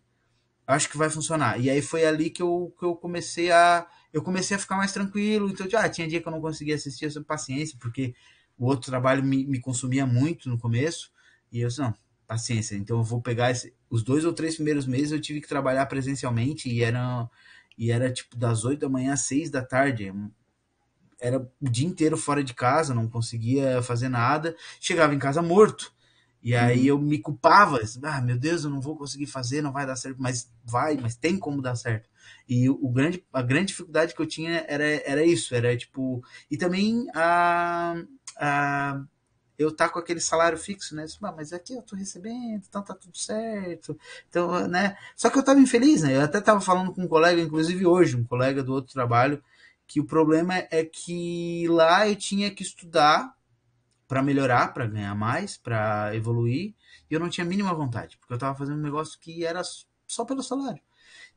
acho que vai funcionar. E aí foi ali que eu, que eu comecei a eu comecei a ficar mais tranquilo. Então, tipo, ah, tinha dia que eu não conseguia assistir, eu paciência, porque o outro trabalho me, me consumia muito no começo. E eu disse, não, paciência. Então, eu vou pegar esse, os dois ou três primeiros meses eu tive que trabalhar presencialmente e era, e era tipo das oito da manhã às seis da tarde era o dia inteiro fora de casa, não conseguia fazer nada, chegava em casa morto. E aí uhum. eu me culpava, ah, meu Deus, eu não vou conseguir fazer, não vai dar certo, mas vai, mas tem como dar certo. E o, o grande, a grande dificuldade que eu tinha era, era isso, era tipo, e também a, a eu tá com aquele salário fixo, né? Disse, mas aqui eu tô recebendo, então tá tudo certo. Então, né? Só que eu tava infeliz, né? Eu até tava falando com um colega, inclusive hoje, um colega do outro trabalho, que o problema é que lá eu tinha que estudar para melhorar, para ganhar mais, para evoluir, e eu não tinha a mínima vontade, porque eu estava fazendo um negócio que era só pelo salário.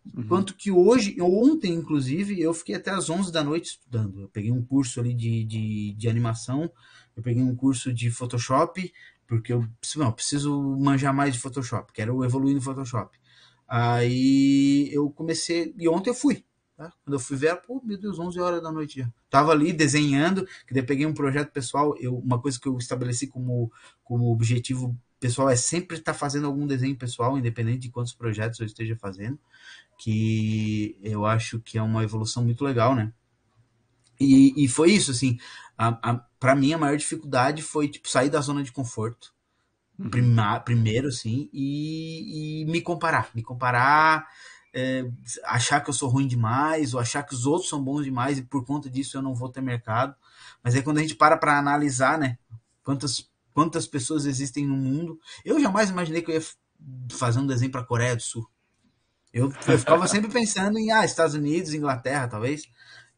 Uhum. Enquanto uhum. que hoje, ontem inclusive, eu fiquei até às 11 da noite estudando. Eu peguei um curso ali de, de, de animação, eu peguei um curso de Photoshop, porque eu, não, eu preciso manjar mais de Photoshop, quero evoluir no Photoshop. Aí eu comecei, e ontem eu fui. Tá? Quando eu fui ver, pô, meu Deus, 11 horas da noite já. Tava ali desenhando, que daí peguei um projeto pessoal, eu, uma coisa que eu estabeleci como, como objetivo pessoal é sempre estar tá fazendo algum desenho pessoal, independente de quantos projetos eu esteja fazendo, que eu acho que é uma evolução muito legal, né? E, e foi isso, assim, a, a, mim a maior dificuldade foi, tipo, sair da zona de conforto, uhum. Prima, primeiro, assim, e, e me comparar, me comparar é, achar que eu sou ruim demais, ou achar que os outros são bons demais e por conta disso eu não vou ter mercado. Mas aí quando a gente para para analisar, né, quantas, quantas pessoas existem no mundo, eu jamais imaginei que eu ia fazer um desenho para a Coreia do Sul. Eu, eu ficava sempre pensando em ah, Estados Unidos, Inglaterra, talvez.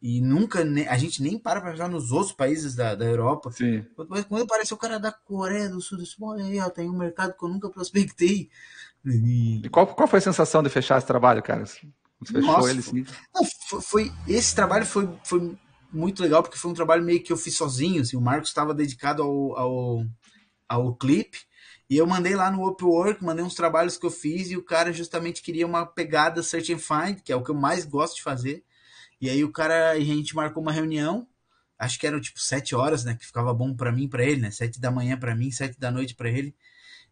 E nunca, a gente nem para para pensar nos outros países da, da Europa. Sim. Mas quando apareceu o cara da Coreia do Sul, eu disse, olha aí, ó, tem um mercado que eu nunca prospectei. E, e qual, qual foi a sensação de fechar esse trabalho, cara? Você fechou ele assim? Não, foi, foi, esse trabalho foi, foi muito legal, porque foi um trabalho meio que eu fiz sozinho. Assim, o Marcos estava dedicado ao, ao, ao clipe. E eu mandei lá no Upwork, mandei uns trabalhos que eu fiz e o cara justamente queria uma pegada search and find, que é o que eu mais gosto de fazer. E aí o cara, e a gente marcou uma reunião, acho que eram tipo sete horas, né, que ficava bom para mim, para ele, né, sete da manhã para mim, sete da noite para ele.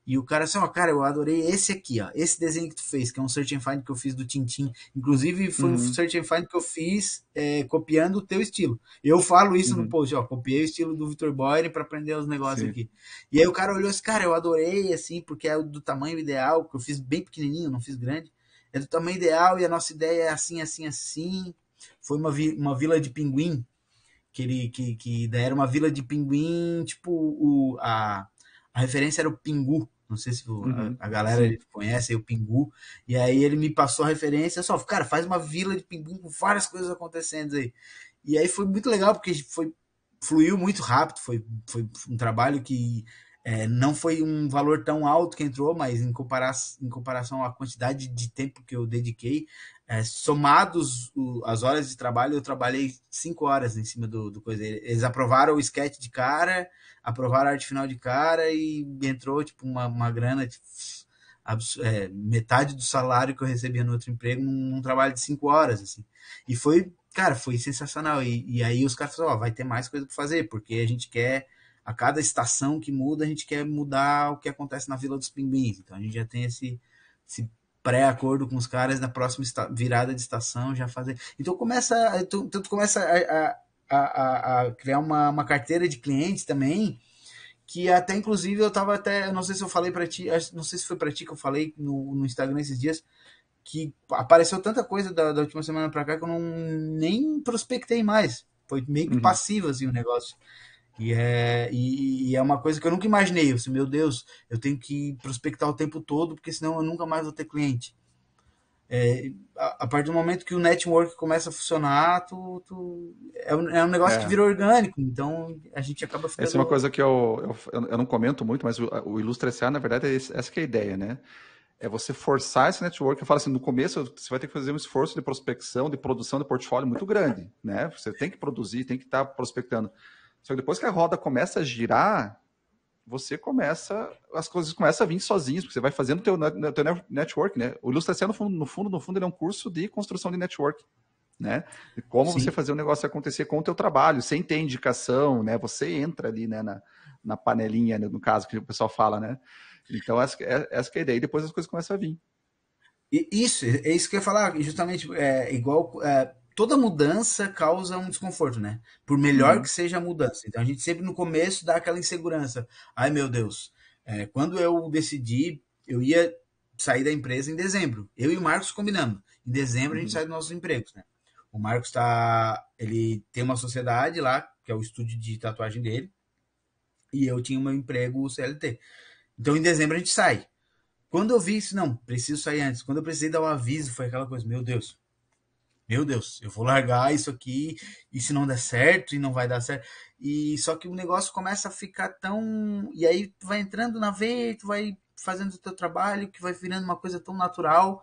E o cara assim, ó, cara, eu adorei esse aqui, ó. Esse desenho que tu fez, que é um search and find que eu fiz do Tintin. Inclusive, foi uhum. um search and find que eu fiz é, copiando o teu estilo. Eu falo isso uhum. no post, ó. Copiei o estilo do Victor Boyer para aprender os negócios Sim. aqui. E aí o cara olhou assim, cara, eu adorei, assim, porque é do tamanho ideal, que eu fiz bem pequenininho, não fiz grande. É do tamanho ideal e a nossa ideia é assim, assim, assim. Foi uma, vi uma vila de pinguim, que ele que, que daí era uma vila de pinguim, tipo o, a a referência era o Pingu. Não sei se uhum. a, a, galera Sim. conhece aí o Pingu. E aí ele me passou a referência. Só, cara, faz uma vila de Pingu com várias coisas acontecendo aí. E aí foi muito legal, porque foi fluiu muito rápido. Foi, foi um trabalho que é, não foi um valor tão alto que entrou, mas em, compara em comparação à quantidade de tempo que eu dediquei, é, somados o, as horas de trabalho, eu trabalhei cinco horas em cima do, do coisa. Eles aprovaram o sketch de cara, aprovaram a arte final de cara e entrou tipo uma, uma grana, tipo, é, metade do salário que eu recebia no outro emprego num, num, trabalho de cinco horas, assim. E foi, cara, foi sensacional. E, e aí os caras falaram, vai ter mais coisa para fazer, porque a gente quer a cada estação que muda, a gente quer mudar o que acontece na Vila dos Pinguins. Então a gente já tem esse, esse pré-acordo com os caras na próxima virada de estação, já fazer. Então começa, tu, então tu começa a, a, a, a criar uma, uma, carteira de clientes também, que até inclusive eu tava até, não sei se eu falei para ti, não sei se foi para ti que eu falei no, no, Instagram esses dias, que apareceu tanta coisa da, da última semana para cá que eu não nem prospectei mais. Foi meio que uhum. passivo assim o negócio. E é, e, e, é uma coisa que eu nunca imaginei. Assim, meu Deus, eu tenho que prospectar o tempo todo, porque senão eu nunca mais vou ter cliente. É, a, a, partir do momento que o network começa a funcionar, tu, tu é, um, é um negócio é. que virou orgânico, então a gente acaba ficando... Essa é uma coisa que eu, eu, eu não comento muito, mas o, o SA, na verdade, é esse, essa é a ideia, né? É você forçar esse network. Eu falo assim, no começo você vai ter que fazer um esforço de prospecção, de produção de portfólio muito grande, né? Você tem que produzir, tem que estar tá prospectando. Só que depois que a roda começa a girar, você começa, as coisas começam a vir sozinhas, porque você vai fazendo o teu, teu network, né? O Ilustração, é, no fundo, no fundo, no fundo, ele é um curso de construção de network, né? De como Sim. você fazer o um negócio acontecer com o teu trabalho, sem ter indicação, né? Você entra ali, né, na, na panelinha, né? no caso, que o pessoal fala, né? Então, essa, é, essa é a ideia. E depois as coisas começam a vir. Isso, é isso que eu ia falar, justamente é, igual é, toda mudança causa um desconforto, né? Por melhor uhum. que seja a mudança. Então a gente sempre no começo dá aquela insegurança. Ai meu Deus, é, quando eu decidi, eu ia sair da empresa em dezembro. Eu e o Marcos combinamos. Em dezembro uhum. a gente uhum. sai dos nossos empregos, né? O Marcos tá, ele tem uma sociedade lá, que é o estúdio de tatuagem dele, e eu tinha um emprego CLT. Então em dezembro a gente sai. Quando eu vi isso, não, preciso sair antes. Quando eu precisei dar o aviso, foi aquela coisa, meu Deus, meu Deus, eu vou largar isso aqui, e se não der certo, e não vai dar certo. E só que o negócio começa a ficar tão. E aí tu vai entrando na veia, tu vai fazendo o teu trabalho, que vai virando uma coisa tão natural,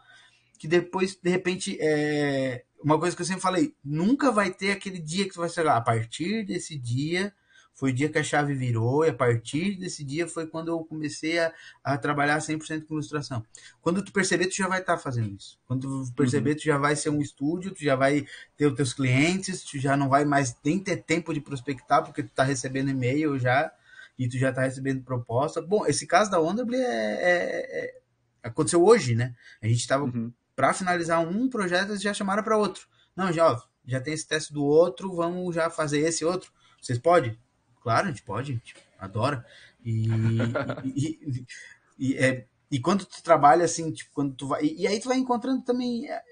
que depois, de repente, é. Uma coisa que eu sempre falei, nunca vai ter aquele dia que tu vai chegar. A partir desse dia, foi o dia que a chave virou e a partir desse dia foi quando eu comecei a, a trabalhar 100% com ilustração. Quando tu perceber, tu já vai estar tá fazendo isso. Quando tu perceber, uhum. tu já vai ser um estúdio, tu já vai ter os teus clientes, tu já não vai mais nem ter tempo de prospectar porque tu tá recebendo e-mail já e tu já tá recebendo proposta. Bom, esse caso da Wonderly é, é, é, aconteceu hoje, né? A gente tava uhum. para finalizar um projeto, eles já chamaram para outro. Não, já, ó, já tem esse teste do outro, vamos já fazer esse outro. Vocês podem? Claro, a gente pode, a gente adora. E, e, e, e, é, e quando tu trabalha assim, tipo, quando tu vai. E, e aí tu vai encontrando também. É,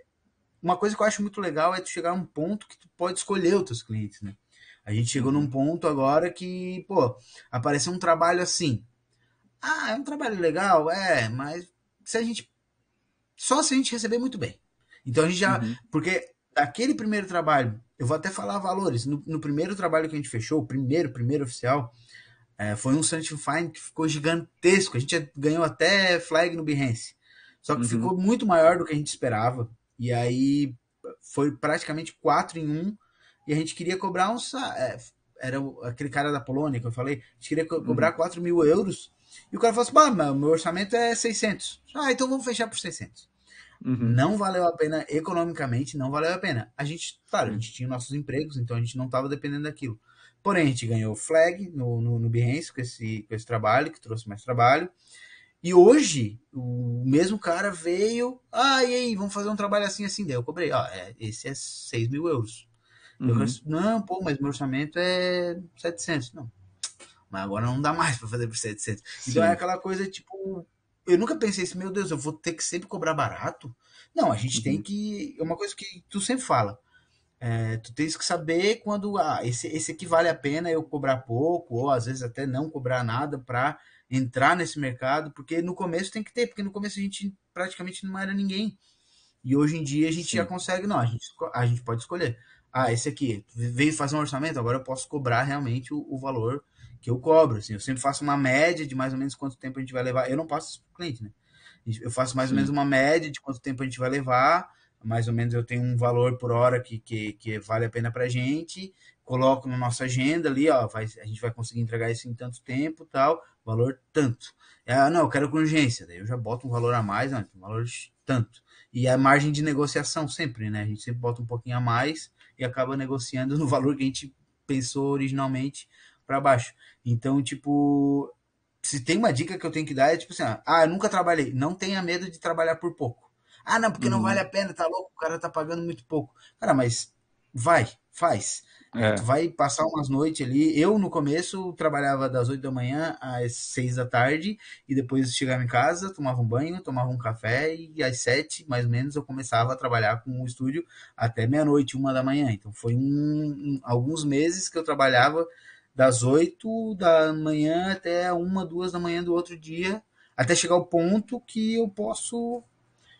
uma coisa que eu acho muito legal é tu chegar a um ponto que tu pode escolher os teus clientes, né? A gente chegou num uhum. ponto agora que, pô, apareceu um trabalho assim. Ah, é um trabalho legal, é, mas se a gente. Só se a gente receber muito bem. Então a gente já. Uhum. Porque daquele primeiro trabalho eu vou até falar valores. No, no, primeiro trabalho que a gente fechou, o primeiro, primeiro oficial, é, foi um Sunshine Fine que ficou gigantesco. A gente ganhou até flag no Behance. Só que uhum. ficou muito maior do que a gente esperava. E aí foi praticamente quatro em Um, e a gente queria cobrar um. É, era aquele cara da Polônia que eu falei. A gente queria uhum. cobrar uhum. 4 mil euros. E o cara falou assim: meu orçamento é 600. Ah, então vamos fechar por 600. Uhum. Não valeu a pena economicamente, não valeu a pena. A gente, claro, a uhum. gente tinha nossos empregos, então a gente não estava dependendo daquilo. Porém, a gente ganhou flag no, no, no Behance com esse, com esse trabalho, que trouxe mais trabalho. E hoje, o mesmo cara veio, ah, e aí, vamos fazer um trabalho assim, assim. Daí eu cobrei, ó, é, esse é 6 mil euros. Uhum. Eu, não, pô, mas meu orçamento é 700. Não, mas agora não dá mais para fazer por 700. Sim. Então é aquela coisa, tipo, eu nunca pensei assim, meu Deus, eu vou ter que sempre cobrar barato. Não, a gente uhum. tem que. É uma coisa que tu sempre fala. É, tu tens que saber quando ah, esse, esse aqui vale a pena eu cobrar pouco, ou às vezes até não cobrar nada para entrar nesse mercado, porque no começo tem que ter, porque no começo a gente praticamente não era ninguém. E hoje em dia a gente Sim. já consegue, não, a gente, a gente pode escolher ah, esse aqui veio fazer um orçamento, agora eu posso cobrar realmente o, o valor que eu cobro. Assim, eu sempre faço uma média de mais ou menos quanto tempo a gente vai levar. Eu não passo isso para o cliente, né? Eu faço mais Sim. ou menos uma média de quanto tempo a gente vai levar. Mais ou menos eu tenho um valor por hora que, que, que vale a pena para a gente. Coloco na nossa agenda ali, ó, vai, a gente vai conseguir entregar isso em tanto tempo, tal, valor tanto. É, ah, não, eu quero com urgência. Daí eu já boto um valor a mais, né? um valor tanto. E a é margem de negociação sempre, né? A gente sempre bota um pouquinho a mais e acaba negociando no valor que a gente pensou originalmente para baixo. Então, tipo, se tem uma dica que eu tenho que dar é tipo assim, ah, eu nunca trabalhei, não tenha medo de trabalhar por pouco. Ah, não, porque não uhum. vale a pena, tá louco, o cara tá pagando muito pouco. Cara, mas vai, faz. É. Tu vai passar umas noites ali. Eu, no começo, trabalhava das 8 da manhã às 6 da tarde, e depois chegava em casa, tomava um banho, tomava um café, e às 7, mais ou menos, eu começava a trabalhar com o estúdio até meia-noite, uma da manhã. Então, foi um, um, alguns meses que eu trabalhava das 8 da manhã até uma, duas da manhã do outro dia, até chegar ao ponto que eu posso.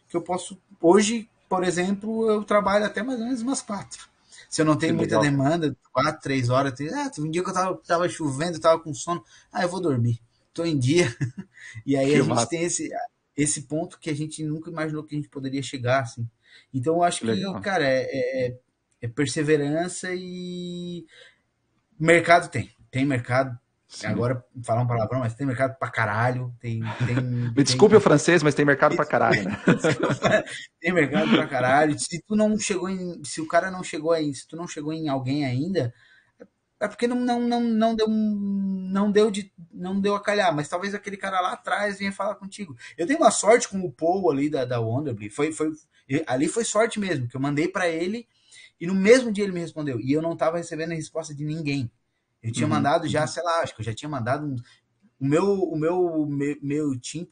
Que eu posso. Hoje, por exemplo, eu trabalho até mais ou menos umas quatro se eu não tenho que muita legal. demanda, quatro, três horas, três, ah, um dia que eu tava, tava chovendo, tava com sono, ah, eu vou dormir. Tô em dia. e aí que a massa. gente tem esse, esse ponto que a gente nunca imaginou que a gente poderia chegar, assim. Então eu acho que, cara, é, é, é, é perseverança e mercado tem. Tem mercado, Sim. Agora, falar um palavrão, mas tem mercado pra caralho. Tem, tem Me desculpe tem... o francês, mas tem mercado pra caralho. Né? tem mercado pra caralho. Se tu não chegou em. Se o cara não chegou aí, se tu não chegou em alguém ainda, é porque não, não, não, não deu não deu de não deu a calhar, mas talvez aquele cara lá atrás venha falar contigo. Eu tenho uma sorte com o Paul ali da, da Wonderbly, foi, foi ali foi sorte mesmo, que eu mandei para ele e no mesmo dia ele me respondeu e eu não estava recebendo a resposta de ninguém. Eu tinha uhum. mandado já, uhum. sei lá, acho que eu já tinha mandado um, o meu o meu meu, meu team,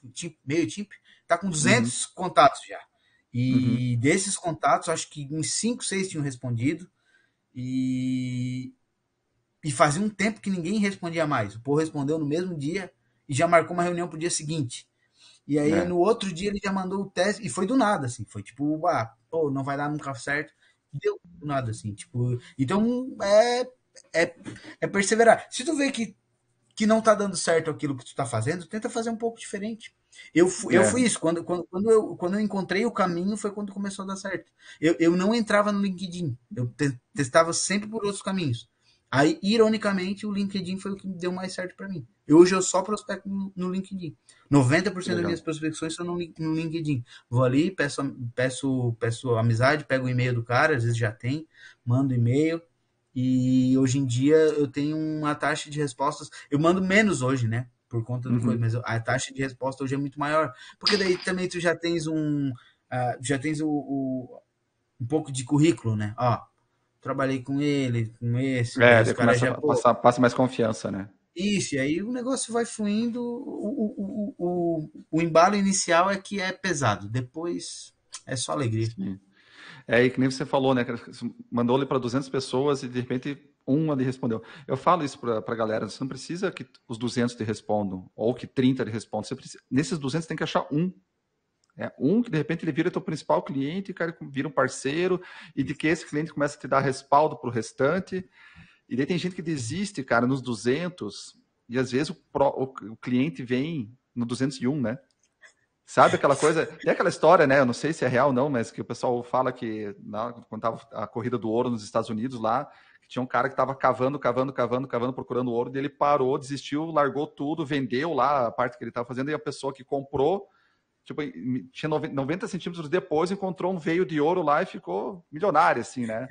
meio time tá com 200 uhum. contatos já. E uhum. desses contatos, acho que uns 5, 6 tinham respondido. E e fazia um tempo que ninguém respondia mais. O povo respondeu no mesmo dia e já marcou uma reunião pro dia seguinte. E aí é. no outro dia ele já mandou o teste e foi do nada assim, foi tipo, ah, pô, não vai dar nunca certo. Deu do nada assim, tipo, então é é, é perseverar. Se tu vê que, que não tá dando certo aquilo que tu tá fazendo, tenta fazer um pouco diferente. Eu, fui, é. eu fui isso. Quando, quando, quando, eu, quando eu encontrei o caminho, foi quando começou a dar certo. Eu, eu não entrava no LinkedIn. Eu te, testava sempre por outros caminhos. Aí, ironicamente, o LinkedIn foi o que deu mais certo para mim. Eu, hoje eu só prospecto no, LinkedIn. 90% das minhas prospecções são no, no, LinkedIn. Vou ali, peço, peço, peço amizade, pego o e-mail do cara, às vezes já tem, mando e-mail, e hoje em dia eu tenho uma taxa de respostas. Eu mando menos hoje, né? Por conta do uhum. coisa, mas a taxa de resposta hoje é muito maior. Porque daí também tu já tens um. Uh, já tens o, o, um pouco de currículo, né? Ó, trabalhei com ele, com esse. É, com começa já, a passa mais confiança, né? Isso, e aí o negócio vai fluindo. O, o, o, o, o embalo inicial é que é pesado, depois é só alegria. Sim. É, e que nem você falou, né? Mandou ele para 200 pessoas e de repente uma lhe respondeu. Eu falo isso para a galera, você não precisa que os 200 te respondam, ou que 30 te respondam. Você precisa, nesses 200 tem que achar um. É, um que de repente ele vira teu principal cliente, cara, vira um parceiro, e de que esse cliente começa a te dar respaldo para o restante. E daí tem gente que desiste, cara, nos 200, e às vezes o, pro, o, o cliente vem no 201, né? Sabe aquela coisa? Tem aquela história, né? Eu não sei se é real ou não, mas que o pessoal fala que na, quando a corrida do ouro nos Estados Unidos lá, tinha um cara que estava cavando, cavando, cavando, cavando, procurando ouro, e ele parou, desistiu, largou tudo, vendeu lá a parte que ele estava fazendo, e a pessoa que comprou, tipo, tinha 90 centímetros depois, encontrou um veio de ouro lá e ficou milionário, assim, né?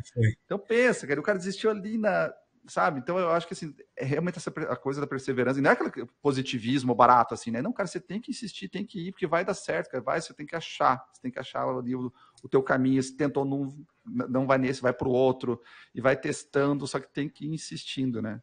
Então pensa, cara, o cara desistiu ali na, sabe? Então eu acho que assim, é realmente essa a coisa da perseverança, e não é aquele positivismo barato assim, né? Não, cara, você tem que insistir, tem que ir, porque vai dar certo, cara, vai, você tem que achar, você tem que achar ali o, o teu caminho, se tentou não não vai nesse, vai para o outro e vai testando, só que tem que ir insistindo, né?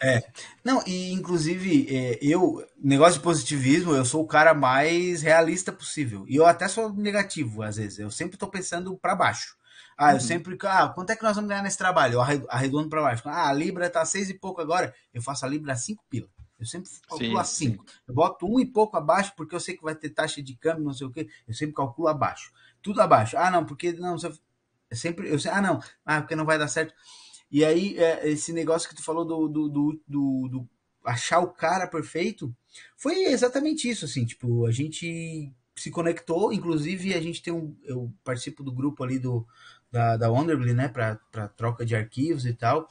É. Não, e inclusive, é, eu, negócio de positivismo, eu sou o cara mais realista possível. E eu até sou negativo, às vezes. Eu sempre estou pensando para baixo. Ah, uhum. eu sempre. Ah, quanto é que nós vamos ganhar nesse trabalho? Eu arredondo para baixo. Ah, a Libra tá seis e pouco agora. Eu faço a Libra a cinco pila. Eu sempre calculo sim, a cinco. Sim. Eu boto um e pouco abaixo, porque eu sei que vai ter taxa de câmbio, não sei o quê. Eu sempre calculo abaixo. Tudo abaixo. Ah, não, porque não. Eu é sempre. Eu, ah, não. Ah, porque não vai dar certo. E aí, é, esse negócio que tu falou do, do, do, do, do achar o cara perfeito, foi exatamente isso, assim, tipo, a gente se conectou, inclusive a gente tem um, eu participo do grupo ali do, da, da Wonderbly, né, para troca de arquivos e tal.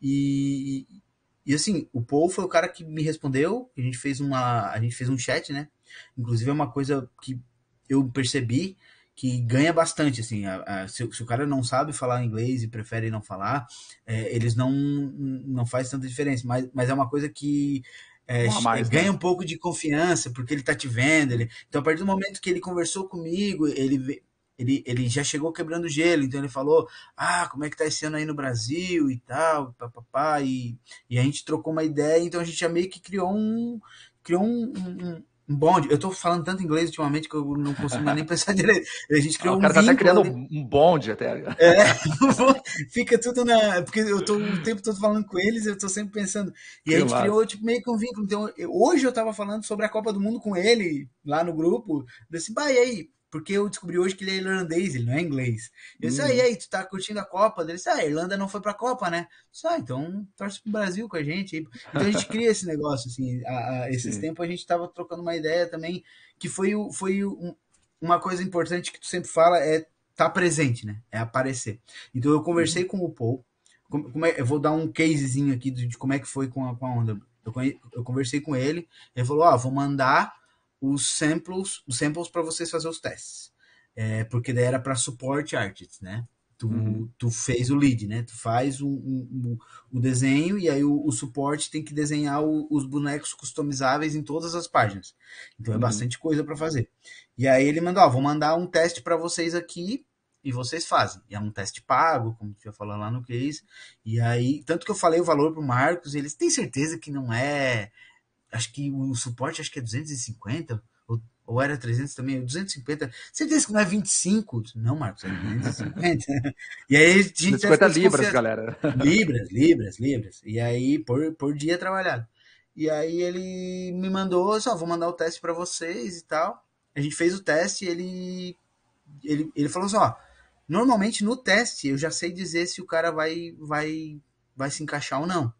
E, e assim, o Paul foi o cara que me respondeu, a gente fez uma a gente fez um chat, né? Inclusive é uma coisa que eu percebi que ganha bastante, assim, a, a, se, se, o cara não sabe falar inglês e prefere não falar, é, eles não não faz tanta diferença, mas, mas é uma coisa que é, mais, né? ganha né? um pouco de confiança, porque ele tá te vendo. Ele... Então, a partir do momento que ele conversou comigo, ele ele, ele já chegou quebrando gelo, então ele falou, ah, como é que tá esse ano aí no Brasil e tal, papapá, e, e a gente trocou uma ideia, então a gente já meio que criou um, criou um, um, um bonde. Eu tô falando tanto inglês ultimamente que eu não consigo nem pensar direito. A gente criou ah, o cara um tá até criando um bonde até. Né? É, fica tudo na... Porque eu tô o tempo todo falando com eles, eu tô sempre pensando. E que a gente massa. criou tipo, meio que um vínculo. Então, hoje eu tava falando sobre a Copa do Mundo com ele, lá no grupo, desse, bah, e aí? Porque eu descobri hoje que ele é irlandês, ele não é inglês. Eu disse, hum. aí, ah, aí, tu tá curtindo a Copa? Ele disse, ah, a Irlanda não foi pra Copa, né? Só ah, então torce pro Brasil com a gente. Então a gente cria esse negócio, assim. A, a esses Sim. tempos a gente tava trocando uma ideia também, que foi, o, foi um, uma coisa importante que tu sempre fala, é tá presente, né? É aparecer. Então eu conversei hum. com o Paul, como, como é, eu vou dar um casezinho aqui de, de, como é que foi com a, com a Onda. Eu, eu conversei com ele, ele falou, ó, ah, vou mandar os samples, os samples para vocês fazer os testes. É, porque daí era para suporte artist, né? Tu, uhum. tu fez o lead, né? Tu faz o, o, desenho e aí o, o suporte tem que desenhar o, os bonecos customizáveis em todas as páginas. Então é uhum. é bastante coisa para fazer. E aí ele mandou, ó, vou mandar um teste para vocês aqui e vocês fazem. E é um teste pago, como tu já falou lá no case. E aí, tanto que eu falei o valor pro Marcos, eles têm certeza que não é acho que o suporte acho que é 250, ou, ou era 300 também, 250. você disse que não é 25? Não, Marcos, é 250. e aí a gente 250 libras, galera. Libras, libras, libras. E aí por, por dia é trabalhado. E aí ele me mandou, só vou mandar o teste para vocês e tal. A gente fez o teste, ele ele, ele falou só assim, normalmente no teste eu já sei dizer se o cara vai vai vai se encaixar ou não.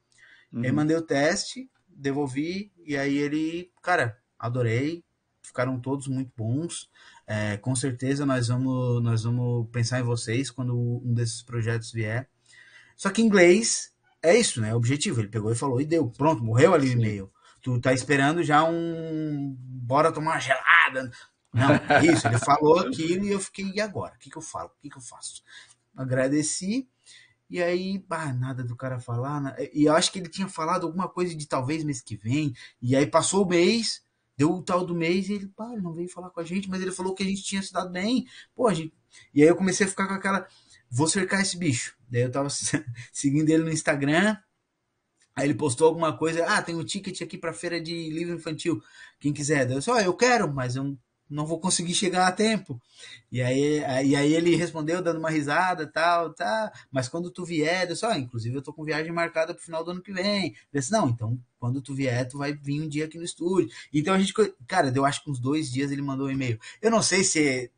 Uhum. Eu mandei o teste, devolvi e aí ele, cara, adorei. Ficaram todos muito bons. É, com certeza nós vamos, nós vamos pensar em vocês quando um desses projetos vier. Só que inglês é isso, né? O é objetivo. Ele pegou e falou e deu. Pronto, morreu ali meio e-mail. Tu tá esperando já um. Bora tomar uma gelada. Não, é isso. Ele falou aquilo e eu fiquei, e agora? O que, que eu falo? O que, que eu faço? Agradeci e aí, ah, nada do cara falar. E eu acho que ele tinha falado alguma coisa de talvez mês que vem. E aí passou o mês, deu o tal do mês e ele, pá, ele não veio falar com a gente, mas ele falou que a gente tinha se dado bem. Pô, a gente. E aí eu comecei a ficar com aquela. Vou cercar esse bicho. Daí eu tava seguindo ele no Instagram. Aí ele postou alguma coisa, ah, tem um ticket aqui para feira de livro infantil, quem quiser. Daí eu disse, ó, oh, eu quero, mas eu não vou conseguir chegar a tempo. E aí, e aí ele respondeu dando uma risada, tal, tá, mas quando tu vier, eu disse, oh, inclusive eu tô com viagem marcada pro final do ano que vem. Ele disse, não, então quando tu vier, tu vai vir um dia aqui no estúdio. Então a gente, cara, deu acho que uns dois dias ele mandou um e-mail. Eu não sei se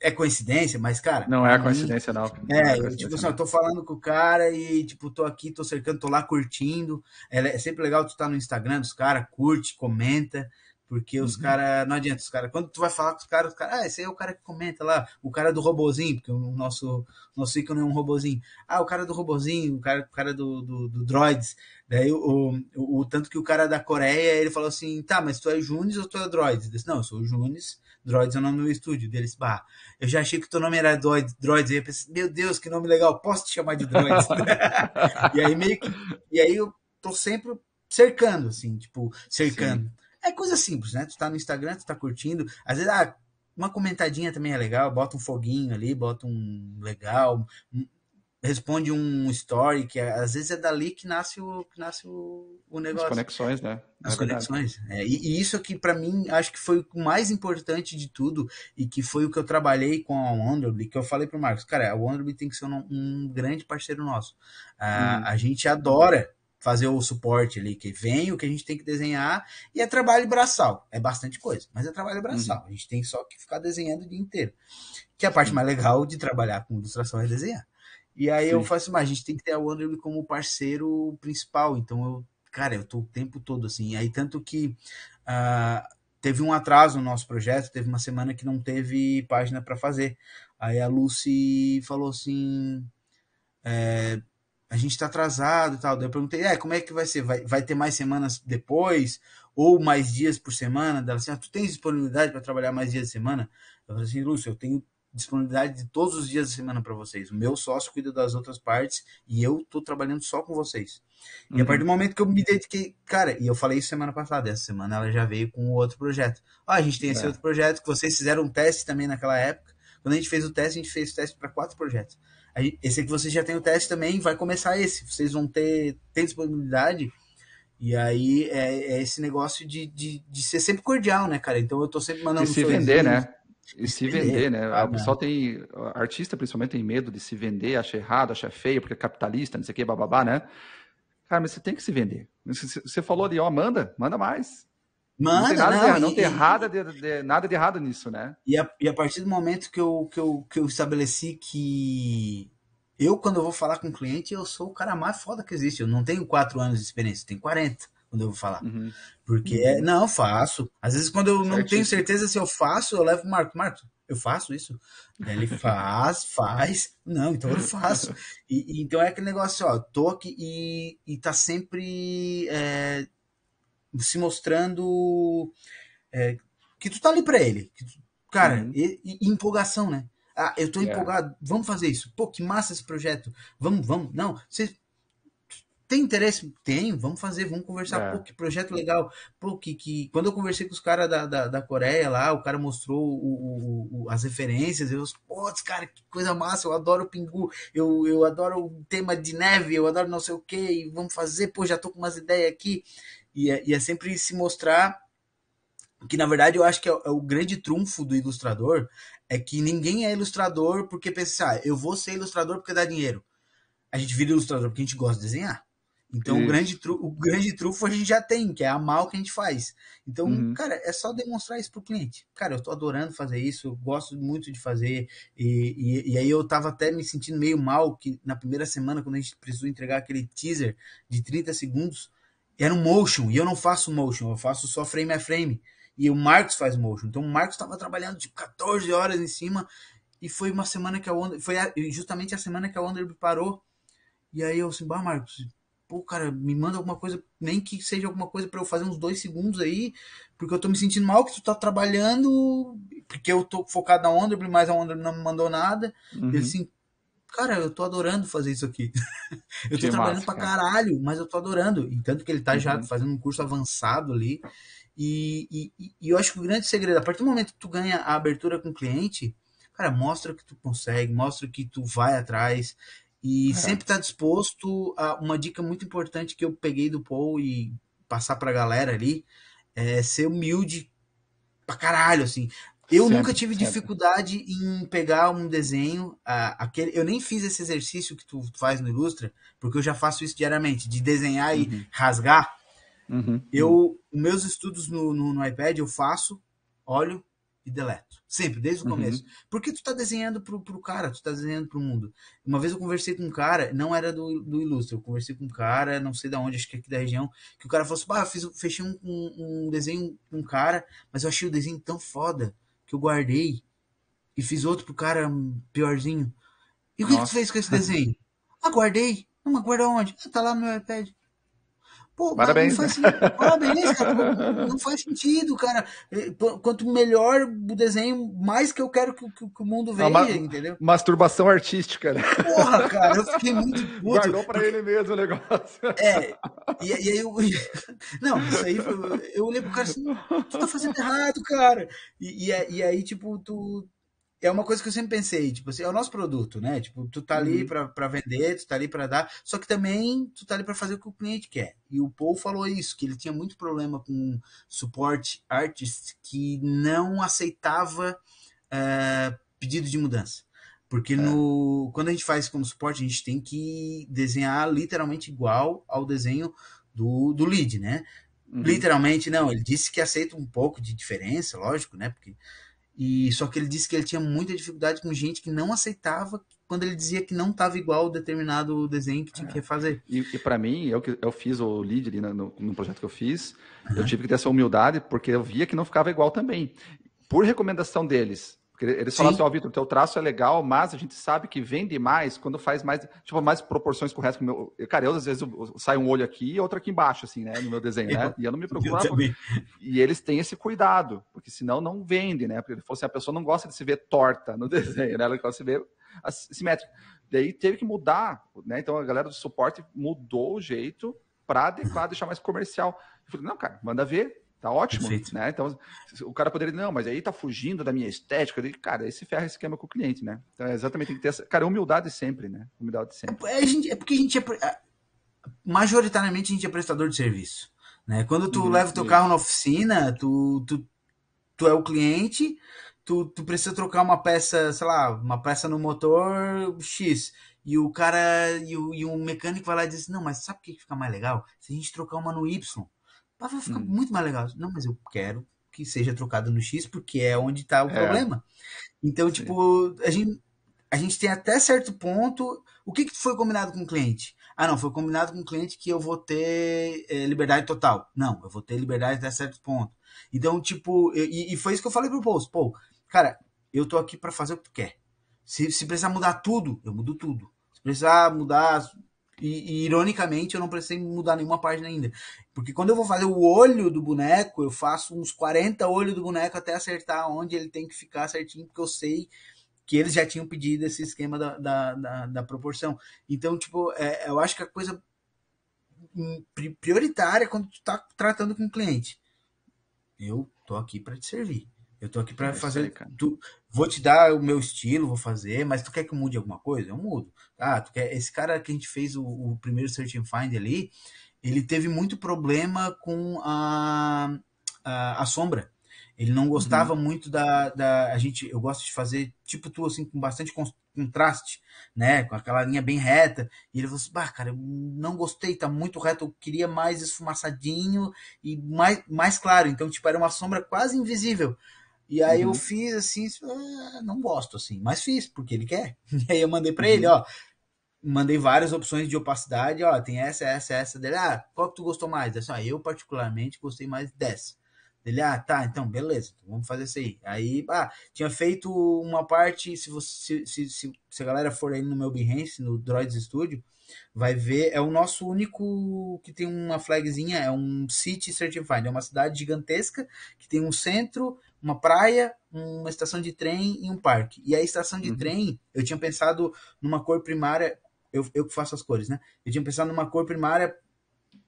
é coincidência, mas, cara. Não é coincidência, não. É, não é, tipo coincidência, tipo assim, eu tô falando com o cara e, tipo, tô aqui, tô cercando, tô lá curtindo. É, é sempre legal tu tá no Instagram dos caras, curte, comenta. Porque os uhum. caras, não adianta, os caras, quando tu vai falar com os caras, os caras, ah, esse aí é o cara que comenta lá, o cara do robozinho, porque o nosso, nosso ícone é um robozinho. Ah, o cara do robozinho, o cara, o cara do, do, do droids. Daí o, o, o, tanto que o cara da Coreia, ele falou assim, tá, mas tu é Junis ou tu é droids? Eu disse, não, eu sou Junis, droids é o nome do estúdio. Deles, bah, eu já achei que o teu nome era droids, droids. eu pensei, meu Deus, que nome legal, posso te chamar de droids? e aí meio que, e aí eu tô sempre cercando, assim, tipo, cercando. Sim é coisa simples, né? Tu tá no Instagram, tu tá curtindo. Às vezes, ah, uma comentadinha também é legal, bota um foguinho ali, bota um legal, responde um story, que é, às vezes é dali que nasce o, que nasce o, o negócio. As conexões, né? É As conexões. É, e, e, isso aqui, para mim, acho que foi o mais importante de tudo, e que foi o que eu trabalhei com a Wonderbee, que eu falei pro Marcos, cara, a Wonderbee tem que ser um, um grande parceiro nosso. Ah, hum. A gente adora fazer o suporte ali que vem, o que a gente tem que desenhar, e é trabalho braçal. É bastante coisa, mas é trabalho uhum. braçal. Uhum. A gente tem só que ficar desenhando o dia inteiro. Que é a parte mais legal de trabalhar com ilustração é desenhar. E aí Sim. eu faço, mas a gente tem que ter a Wonderly como parceiro principal. Então eu, cara, eu tô o tempo todo assim. Aí tanto que uh, teve um atraso no nosso projeto, teve uma semana que não teve página para fazer. Aí a Lucy falou assim. É, a gente tá atrasado e tal. Daí eu perguntei, é, como é que vai ser? Vai, vai ter mais semanas depois? Ou mais dias por semana? Daí ela assim, ah, tu tens disponibilidade para trabalhar mais dias de semana? Eu falei assim, Lúcio, eu tenho disponibilidade de todos os dias da semana para vocês. O meu sócio cuida das outras partes e eu tô trabalhando só com vocês. Uhum. E a uhum. partir do momento que eu me dediquei, cara, e eu falei isso semana passada, essa semana ela já veio com outro projeto. Ah, a gente tem esse é. outro projeto que vocês fizeram um teste também naquela época. Quando a gente fez o teste, a gente fez o teste para quatro projetos. Esse aqui vocês já tem o teste também, vai começar esse. Vocês vão ter, ter disponibilidade. E aí é, é esse negócio de, de, de, ser sempre cordial, né, cara? Então eu tô sempre mandando. E né? se vender, né? E se vender, né? Ah, o pessoal tem. Artista, principalmente, tem medo de se vender, acha errado, acha feio, porque é capitalista, não sei o que, bababá, né? Cara, mas você tem que se vender. Você falou ali, ó, manda, manda mais. Manda, não tem nada, não, de, e, tem errado de, de, nada de errado nisso, né? E a, e a partir do momento que eu, que, eu, que eu estabeleci que eu, quando eu vou falar com o cliente, eu sou o cara mais foda que existe. Eu não tenho quatro anos de experiência, eu tenho 40 quando eu vou falar. Uhum. Porque, uhum. não, eu faço. Às vezes, quando eu não tenho certeza se eu faço, eu levo o Marco. Marco, eu faço isso? Daí ele faz, faz. Não, então eu faço. E, e, então é aquele negócio, ó, aqui e, e tá sempre é, se mostrando é, que tu tá ali pra ele. Tu, cara, uhum. e, e, empolgação, né? Ah, eu tô yeah. É. empolgado, vamos fazer isso. Pô, que massa esse projeto. Vamos, vamos. Não, você tem interesse? Tem, vamos fazer, vamos conversar. É. Pô, que projeto legal. Pô, que, que... Quando eu conversei com os caras da, da, da, Coreia lá, o cara mostrou o, o, o, as referências. Eu, pô, cara, que coisa massa, eu adoro o Pingu, eu, eu adoro o tema de neve, eu adoro não sei o que, vamos fazer, pô, já tô com umas ideias aqui. E é, e é sempre se mostrar que na verdade eu acho que é, o é grande trunfo do ilustrador é que ninguém é ilustrador porque pensa, assim, ah, eu vou ser ilustrador porque dá dinheiro. A gente vira ilustrador porque a gente gosta de desenhar. Então Isso. o grande, o grande trunfo a gente já tem, que é a mal que a gente faz. Então, uhum. cara, é só demonstrar isso pro cliente. Cara, eu tô adorando fazer isso, eu gosto muito de fazer. E, e, e, aí eu tava até me sentindo meio mal que na primeira semana, quando a gente precisou entregar aquele teaser de 30 segundos, era um motion, e eu não faço motion, eu faço só frame a frame. E o Marcos faz motion. Então o Marcos estava trabalhando tipo 14 horas em cima. E foi uma semana que a Wonder. Foi a, justamente a semana que a Wonder parou. E aí eu assim, bah, Marcos, pô, cara, me manda alguma coisa, nem que seja alguma coisa para eu fazer uns dois segundos aí, porque eu tô me sentindo mal que tu tá trabalhando, porque eu tô focado na Wonderbull, mas a Wonderbull não me mandou nada. Uhum. E assim, cara, eu tô adorando fazer isso aqui. eu tô que trabalhando massa, pra cara. caralho, mas eu tô adorando. E tanto que ele tá uhum. já fazendo um curso avançado ali. E, e, e, eu acho que o grande segredo, a partir do momento que tu ganha a abertura com o cliente, cara, mostra que tu consegue, mostra que tu vai atrás. E sempre tá disposto a uma dica muito importante que eu peguei do Paul e passar pra galera ali, é ser humilde pra caralho, assim. Eu sempre, nunca tive sempre. dificuldade em pegar um desenho. aquele, eu nem fiz esse exercício que tu faz no Ilustra, porque eu já faço isso diariamente, de desenhar uhum. e rasgar. Uhum. Eu, uhum. meus estudos no, no, no, iPad, eu faço, olho e deleto. Sempre, desde o uhum. começo. Uhum. Porque tu tá desenhando pro, pro cara, tu tá desenhando pro mundo. Uma vez eu conversei com um cara, não era do, do Ilustra, eu conversei com um cara, não sei da onde, acho que aqui da região, que o cara falou assim: bah, eu fiz, fechei um, um, um desenho com um cara, mas eu achei o desenho tão foda que eu guardei e fiz outro pro cara piorzinho. E o que, que, tu fez com esse desenho? Ah, guardei. Não, guarda onde? Ah, tá lá no meu iPad. Pô, parabéns. não faz, né? parabéns, cara. Não faz sentido, cara. É, quanto melhor o desenho, mais que eu quero que, que, que o mundo é veja, ma entendeu? Masturbação artística, né? Porra, cara, eu fiquei muito puto. Guardou pra ele mesmo o negócio. É, e, e aí eu. Não, isso aí foi, eu olhei pro cara assim, tu tá fazendo errado, cara. E, e, e aí, tipo, tu, é uma coisa que eu sempre pensei, tipo assim, é o nosso produto, né? Tipo, tu tá ali uhum. para vender, tu tá ali para dar, só que também tu tá ali para fazer o que o cliente quer. E o Paul falou isso, que ele tinha muito problema com suporte artist que não aceitava uh, pedido de mudança. Porque é. no, quando a gente faz como suporte, a gente tem que desenhar literalmente igual ao desenho do, do lead, né? Uhum. Literalmente, não. Ele disse que aceita um pouco de diferença, lógico, né? Porque e só que ele disse que ele tinha muita dificuldade com gente que não aceitava quando ele dizia que não estava igual o determinado desenho que tinha é. que refazer. E, e para mim, eu que eu fiz o lead ali no, no projeto que eu fiz, uhum. eu tive que ter essa humildade porque eu via que não ficava igual também. Por recomendação deles, porque eles falaram falam assim, ó, oh, Vitor, teu traço é legal, mas a gente sabe que vende mais quando faz mais, tipo, mais proporções corretas. Com meu... Cara, eu às vezes eu, sai um olho aqui e outro aqui embaixo, assim, né, no meu desenho, né? E eu não me preocupo. E eles têm esse cuidado, porque senão não vende, né? Porque ele falou assim, a pessoa não gosta de se ver torta no desenho, né? Ela gosta de se ver simétrica. Daí teve que mudar, né? Então a galera do suporte mudou o jeito para adequar, deixar mais comercial. Eu falei, não, cara, manda ver, Tá ótimo, Perfeito. né? Então, o cara poderia, não, mas aí tá fugindo da minha estética. Digo, cara, esse ferra esse esquema com o cliente, né? Então, é exatamente, tem que ter essa, cara, humildade sempre, né? Humildade sempre. É, é gente, é porque a gente é, é, majoritariamente a gente é prestador de serviço, né? Quando tu uhum, leva o teu carro na oficina, tu, tu, tu é o cliente, tu, tu precisa trocar uma peça, sei lá, uma peça no motor X. E o cara, e o, e o mecânico vai lá e diz, não, mas sabe o que fica mais legal? Se a gente trocar uma no Y mas vai ficar hum. muito mais legal. Não, mas eu quero que seja trocado no X, porque é onde está o é. problema. Então, Sim. tipo, a gente, a gente tem até certo ponto. O que, que foi combinado com o cliente? Ah, não, foi combinado com o cliente que eu vou ter é, liberdade total. Não, eu vou ter liberdade até certo ponto. Então, tipo, e, e foi isso que eu falei pro post. Pô, cara, eu tô aqui para fazer o que tu quer. Se, se precisar mudar tudo, eu mudo tudo. Se precisar mudar e, e, ironicamente eu não precisei mudar nenhuma página ainda. Porque quando eu vou fazer o olho do boneco, eu faço uns 40 olhos do boneco até acertar onde ele tem que ficar certinho, porque eu sei que eles já tinham pedido esse esquema da, da, da, da proporção. Então, tipo, é, eu acho que a coisa prioritária é quando tu tá tratando com o cliente. Eu tô aqui para te servir. Eu tô aqui para fazer. Aí, tu, vou te dar o meu estilo, vou fazer, mas tu quer que eu mude alguma coisa? Eu mudo. Ah, tu quer. Esse cara que a gente fez o, o primeiro Search and Find ali, ele teve muito problema com a, a, a sombra. Ele não gostava uhum. muito da, da. A gente, eu gosto de fazer tipo tu, assim, com bastante contraste, né? Com aquela linha bem reta. E ele falou assim: bah, cara, eu não gostei, tá muito reto, eu queria mais esfumaçadinho e mais, mais claro. Então, tipo, era uma sombra quase invisível. E aí uhum. eu fiz assim, ah, não gosto assim, mas fiz porque ele quer. E aí eu mandei para uhum. ele, ó, mandei várias opções de opacidade, ó, tem essa, essa, essa dele. Ah, qual que tu gostou mais? Dessa, ah, eu particularmente gostei mais dessa. Ele, ah, tá, então beleza, então vamos fazer isso aí. Aí, ah, tinha feito uma parte, se você se, se, se a galera for aí no meu Behance, no Droids Studio, vai ver, é o nosso único que tem uma flagzinha, é um City Certified, é uma cidade gigantesca que tem um centro, uma praia, uma estação de trem e um parque. E a estação de uhum. trem, eu tinha pensado numa cor primária, eu, eu que faço as cores, né? Eu tinha pensado numa cor primária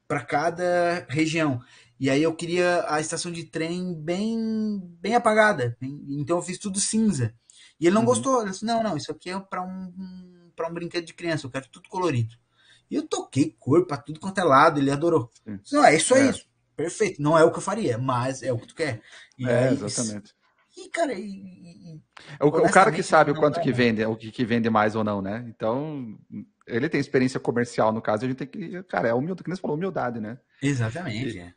para cada região. E aí eu queria a estação de trem bem bem apagada. Então eu fiz tudo cinza. E ele não uhum. gostou. Ele disse: assim, "Não, não, isso aqui é para um para um brinquedo de criança, eu quero tudo colorido". E eu toquei cor para tudo quanto é lado, ele adorou. Disse, não, é isso é. é isso perfeito. Não é o que eu faria, mas é o que tu quer. E é, exatamente. E, cara, e, e, é o, o, cara que sabe o quanto que né? vende, o que, que vende mais ou não, né? Então, ele tem experiência comercial, no caso, a gente tem que. Cara, é humildade, que nem você falou, humildade, né? Exatamente. E, é.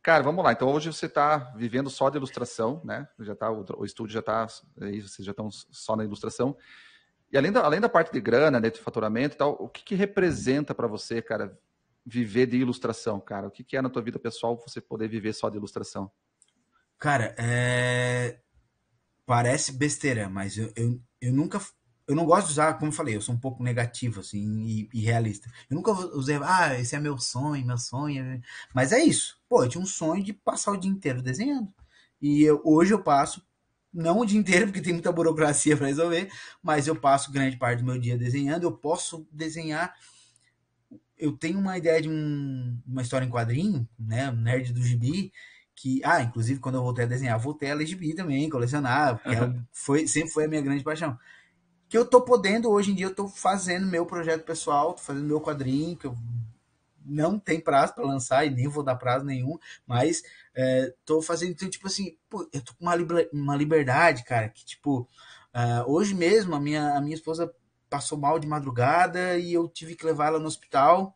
Cara, vamos lá. Então hoje você está vivendo só de ilustração, né? Já tá, o, o estúdio já está, é vocês já estão só na ilustração. E além da, além da parte de grana, né, de faturamento e tal, o que, que representa para você, cara, viver de ilustração, cara? O que, que é na tua vida pessoal você poder viver só de ilustração? Cara, é... parece besteira, mas eu, eu, eu, nunca. Eu não gosto de usar, como eu falei, eu sou um pouco negativo, assim, e, e realista. Eu nunca usei, ah, esse é meu sonho, meu sonho. Né? Mas é isso. Pô, eu tinha um sonho de passar o dia inteiro desenhando. E eu, hoje eu passo não o dia inteiro, porque tem muita burocracia para resolver, mas eu passo grande parte do meu dia desenhando. Eu posso desenhar eu tenho uma ideia de um, uma história em quadrinho, né? Um nerd do gibi, que. Ah, inclusive quando eu voltei a desenhar, voltei a ler gibi também, colecionar, porque uhum. foi, sempre foi a minha grande paixão. Que eu tô podendo, hoje em dia, eu tô fazendo meu projeto pessoal, tô fazendo meu quadrinho, que eu não tem prazo para lançar e nem vou dar prazo nenhum, mas é, tô fazendo, então, tipo assim, pô, eu tô com uma, uma liberdade, cara, que tipo, uh, hoje mesmo a minha, a minha esposa passou mal de madrugada e eu tive que levar ela no hospital.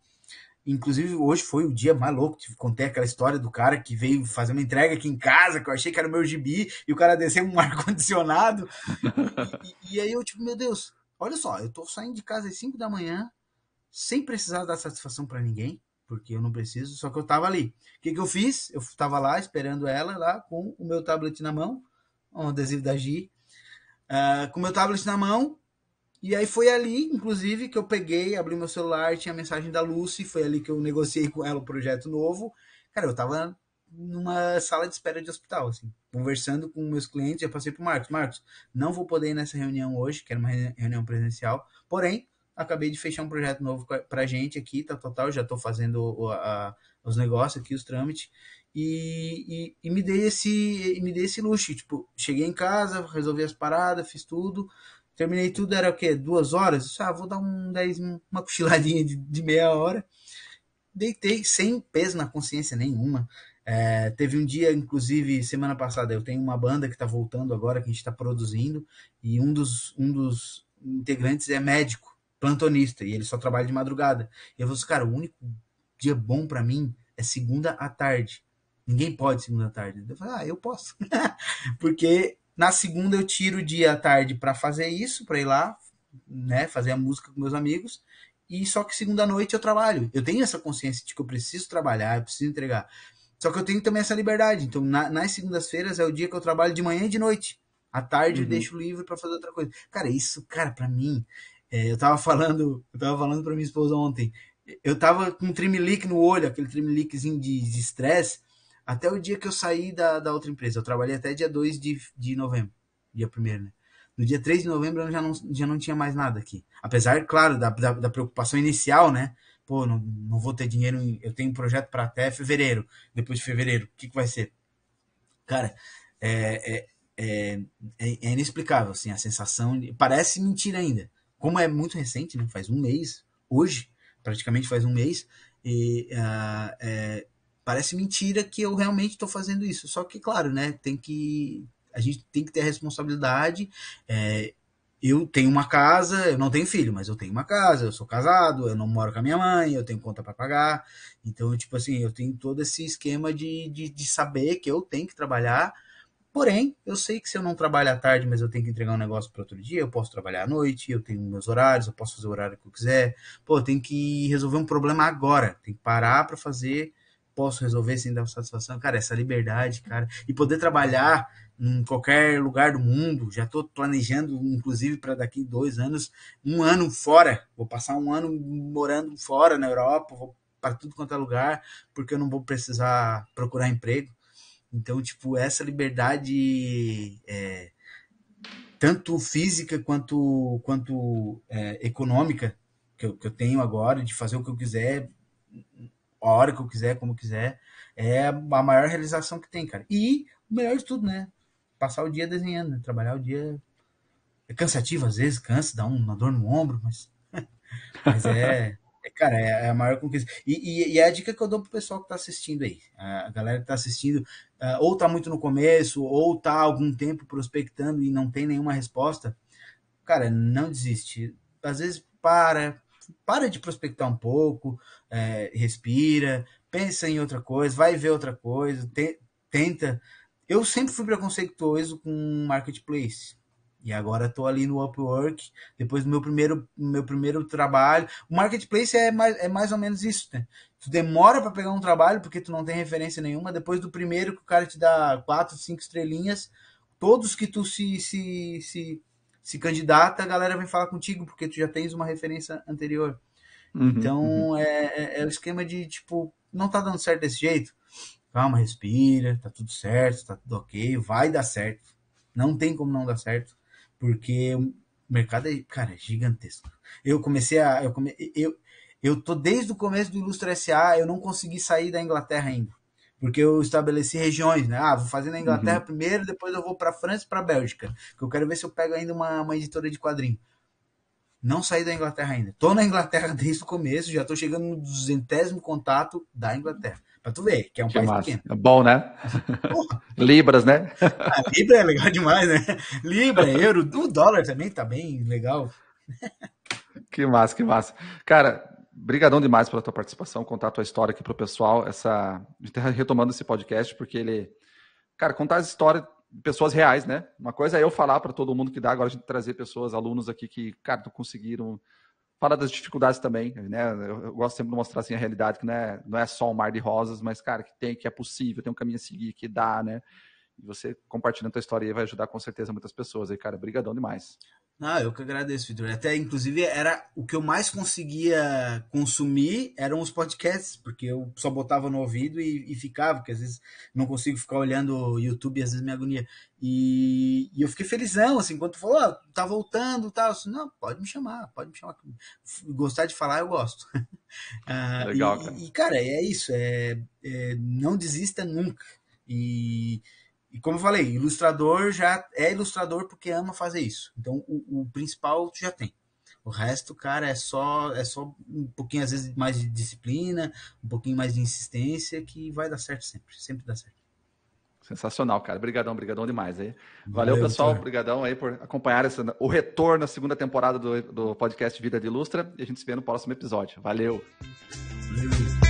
Inclusive, hoje foi o dia mais louco. Contei aquela história do cara que veio fazer uma entrega aqui em casa, que eu achei que era o meu gibi, e o cara desceu um ar-condicionado. e, e, aí eu, tipo, meu Deus, olha só, eu tô saindo de casa às 5 da manhã, sem precisar dar satisfação para ninguém, porque eu não preciso, só que eu tava ali. O que, que eu fiz? Eu tava lá esperando ela, lá com o meu tablet na mão, um adesivo da Gi, uh, ah, com o meu tablet na mão, e aí foi ali, inclusive, que eu peguei, abri meu celular, tinha a mensagem da Lucy, foi ali que eu negociei com ela o um projeto novo. Cara, eu tava numa sala de espera de hospital, assim, conversando com meus clientes, eu passei pro Marcos, Marcos, não vou poder ir nessa reunião hoje, que era uma reunião presencial, porém, acabei de fechar um projeto novo pra gente aqui, tá total, já tô fazendo a, a, os negócios aqui, os trâmites, e, e, e, me dei esse me dei esse luxo, tipo, cheguei em casa, resolvi as paradas, fiz tudo, Terminei tudo, era o quê? Duas horas? Ah, vou dar um dez uma cochiladinha de, de meia hora. Deitei sem peso na consciência nenhuma. É, teve um dia, inclusive, semana passada, eu tenho uma banda que está voltando agora, que a gente está produzindo, e um dos, um dos integrantes é médico, plantonista, e ele só trabalha de madrugada. E eu falei assim, cara, o único dia bom para mim é segunda à tarde. Ninguém pode segunda à tarde. Eu falei, ah, eu posso. Porque na segunda eu tiro o dia à tarde para fazer isso, para ir lá, né, fazer a música com meus amigos. E só que segunda noite eu trabalho. Eu tenho essa consciência de que eu preciso trabalhar, eu preciso entregar. Só que eu tenho também essa liberdade. Então, na, nas segundas-feiras é o dia que eu trabalho de manhã e de noite. À tarde uhum. eu deixo livre para fazer outra coisa. Cara, isso, cara, para mim, é, eu tava falando, eu tava falando para minha esposa ontem. Eu tava com um trimelique no olho, aquele trimeliquezinho de estresse. Até o dia que eu saí da, da outra empresa. Eu trabalhei até dia 2 de, de novembro. Dia 1 né? No dia 3 de novembro eu já não, já não tinha mais nada aqui. Apesar, claro, da, da, da preocupação inicial, né? Pô, não, não vou ter dinheiro. Em, eu tenho um projeto para até fevereiro. Depois de fevereiro, o que, que vai ser? Cara, é, é, é é, é, inexplicável, assim, a sensação. De, parece mentira ainda. Como é muito recente, né? faz um mês, hoje, praticamente faz um mês, e uh, é, parece mentira que eu realmente estou fazendo isso. Só que, claro, né? Tem que. A gente tem que ter a responsabilidade. É, eu tenho uma casa, eu não tenho filho, mas eu tenho uma casa, eu sou casado, eu não moro com a minha mãe, eu tenho conta para pagar. Então, tipo assim, eu tenho todo esse esquema de, de, de, saber que eu tenho que trabalhar. Porém, eu sei que se eu não trabalho à tarde, mas eu tenho que entregar um negócio para outro dia, eu posso trabalhar à noite, eu tenho meus horários, eu posso fazer o horário que eu quiser. Pô, eu tenho que resolver um problema agora, tem que parar para fazer posso resolver sem dar satisfação, cara, essa liberdade, cara, e poder trabalhar em qualquer lugar do mundo. Já estou planejando, inclusive, para daqui dois anos, um ano fora. Vou passar um ano morando fora na Europa, vou para tudo quanto é lugar, porque eu não vou precisar procurar emprego. Então, tipo, essa liberdade, é, tanto física quanto, quanto é, econômica, que eu, que eu tenho agora, de fazer o que eu quiser, a hora que eu quiser, como quiser. É a maior realização que tem, cara. E o melhor de tudo, né? Passar o dia desenhando, né? trabalhar o dia. É cansativo às vezes, cansa, dá uma dor no ombro, mas. mas é. é cara, é, é a maior conquista. E, e, e, é a dica que eu dou pro pessoal que tá assistindo aí. A galera que tá assistindo, ah, ou tá muito no começo, ou tá algum tempo prospectando e não tem nenhuma resposta. Cara, não desiste. Às vezes para, para de prospectar um pouco, é, respira, pensa em outra coisa, vai ver outra coisa, te, tenta. Eu sempre fui preconceituoso com marketplace. E agora estou ali no Upwork, depois do meu primeiro, meu primeiro trabalho. O marketplace é mais, é mais ou menos isso, né? Tu demora para pegar um trabalho porque tu não tem referência nenhuma. Depois do primeiro que o cara te dá quatro, cinco estrelinhas, todos que tu se, se, se se candidata, a galera vem falar contigo, porque tu já tens uma referência anterior. Uhum, então, uhum. É, é, é, o esquema de, tipo, não tá dando certo desse jeito. Calma, respira, tá tudo certo, tá tudo ok, vai dar certo. Não tem como não dar certo, porque o mercado é, cara, é gigantesco. Eu comecei a. Eu, come, eu, eu tô desde o começo do Ilustra SA, eu não consegui sair da Inglaterra ainda porque eu estabeleci regiões, né? Ah, vou fazer na Inglaterra uhum. primeiro, depois eu vou para França e para Bélgica, que eu quero ver se eu pego ainda uma, uma editora de quadrinho. Não saí da Inglaterra ainda. Tô na Inglaterra desde o começo, já tô chegando no duzentésimo contato da Inglaterra. Pra tu ver, que é um que país massa. pequeno. É bom, né? Libras, né? Ah, Libra é legal demais, né? Libra, euro, o dólar também tá bem legal. que massa, que massa. Cara, brigadão demais pela tua participação, contar a tua história aqui pro pessoal. Essa, a gente tá retomando esse podcast porque ele, cara, contar as histórias de pessoas reais, né? Uma coisa é eu falar para todo mundo que dá, agora a gente trazer pessoas, alunos aqui que, cara, não conseguiram falar das dificuldades também, né? Eu, eu, gosto sempre de mostrar assim a realidade que não é, não é só um mar de rosas, mas cara, que tem, que é possível, tem um caminho a seguir, que dá, né? E você compartilhando a tua história aí vai ajudar com certeza muitas pessoas aí, cara. Brigadão demais. Ah, eu que agradeço, Vitor. Até, inclusive, era o que eu mais conseguia consumir eram os podcasts, porque eu só botava no ouvido e, e ficava, porque às vezes não consigo ficar olhando o YouTube, às vezes me agonia. E, e eu fiquei felizão, assim, quando tu falou, ah, tá voltando, tal. Tá. não, pode me chamar, pode me chamar. Gostar de falar, eu gosto. Ah, Legal, e, cara. E, cara, é isso, é, é não desista nunca. E e como eu falei, ilustrador já é ilustrador porque ama fazer isso. Então o, o principal tu já tem. O resto, cara, é só é só um pouquinho às vezes mais de disciplina, um pouquinho mais de insistência que vai dar certo sempre, sempre dá certo. Sensacional, cara. Obrigadão, obrigadão demais aí. Valeu, Valeu pessoal. Obrigadão aí por acompanhar essa, o retorno à segunda temporada do, do podcast Vida de Ilustra. E a gente se vê no próximo episódio. Valeu. Valeu.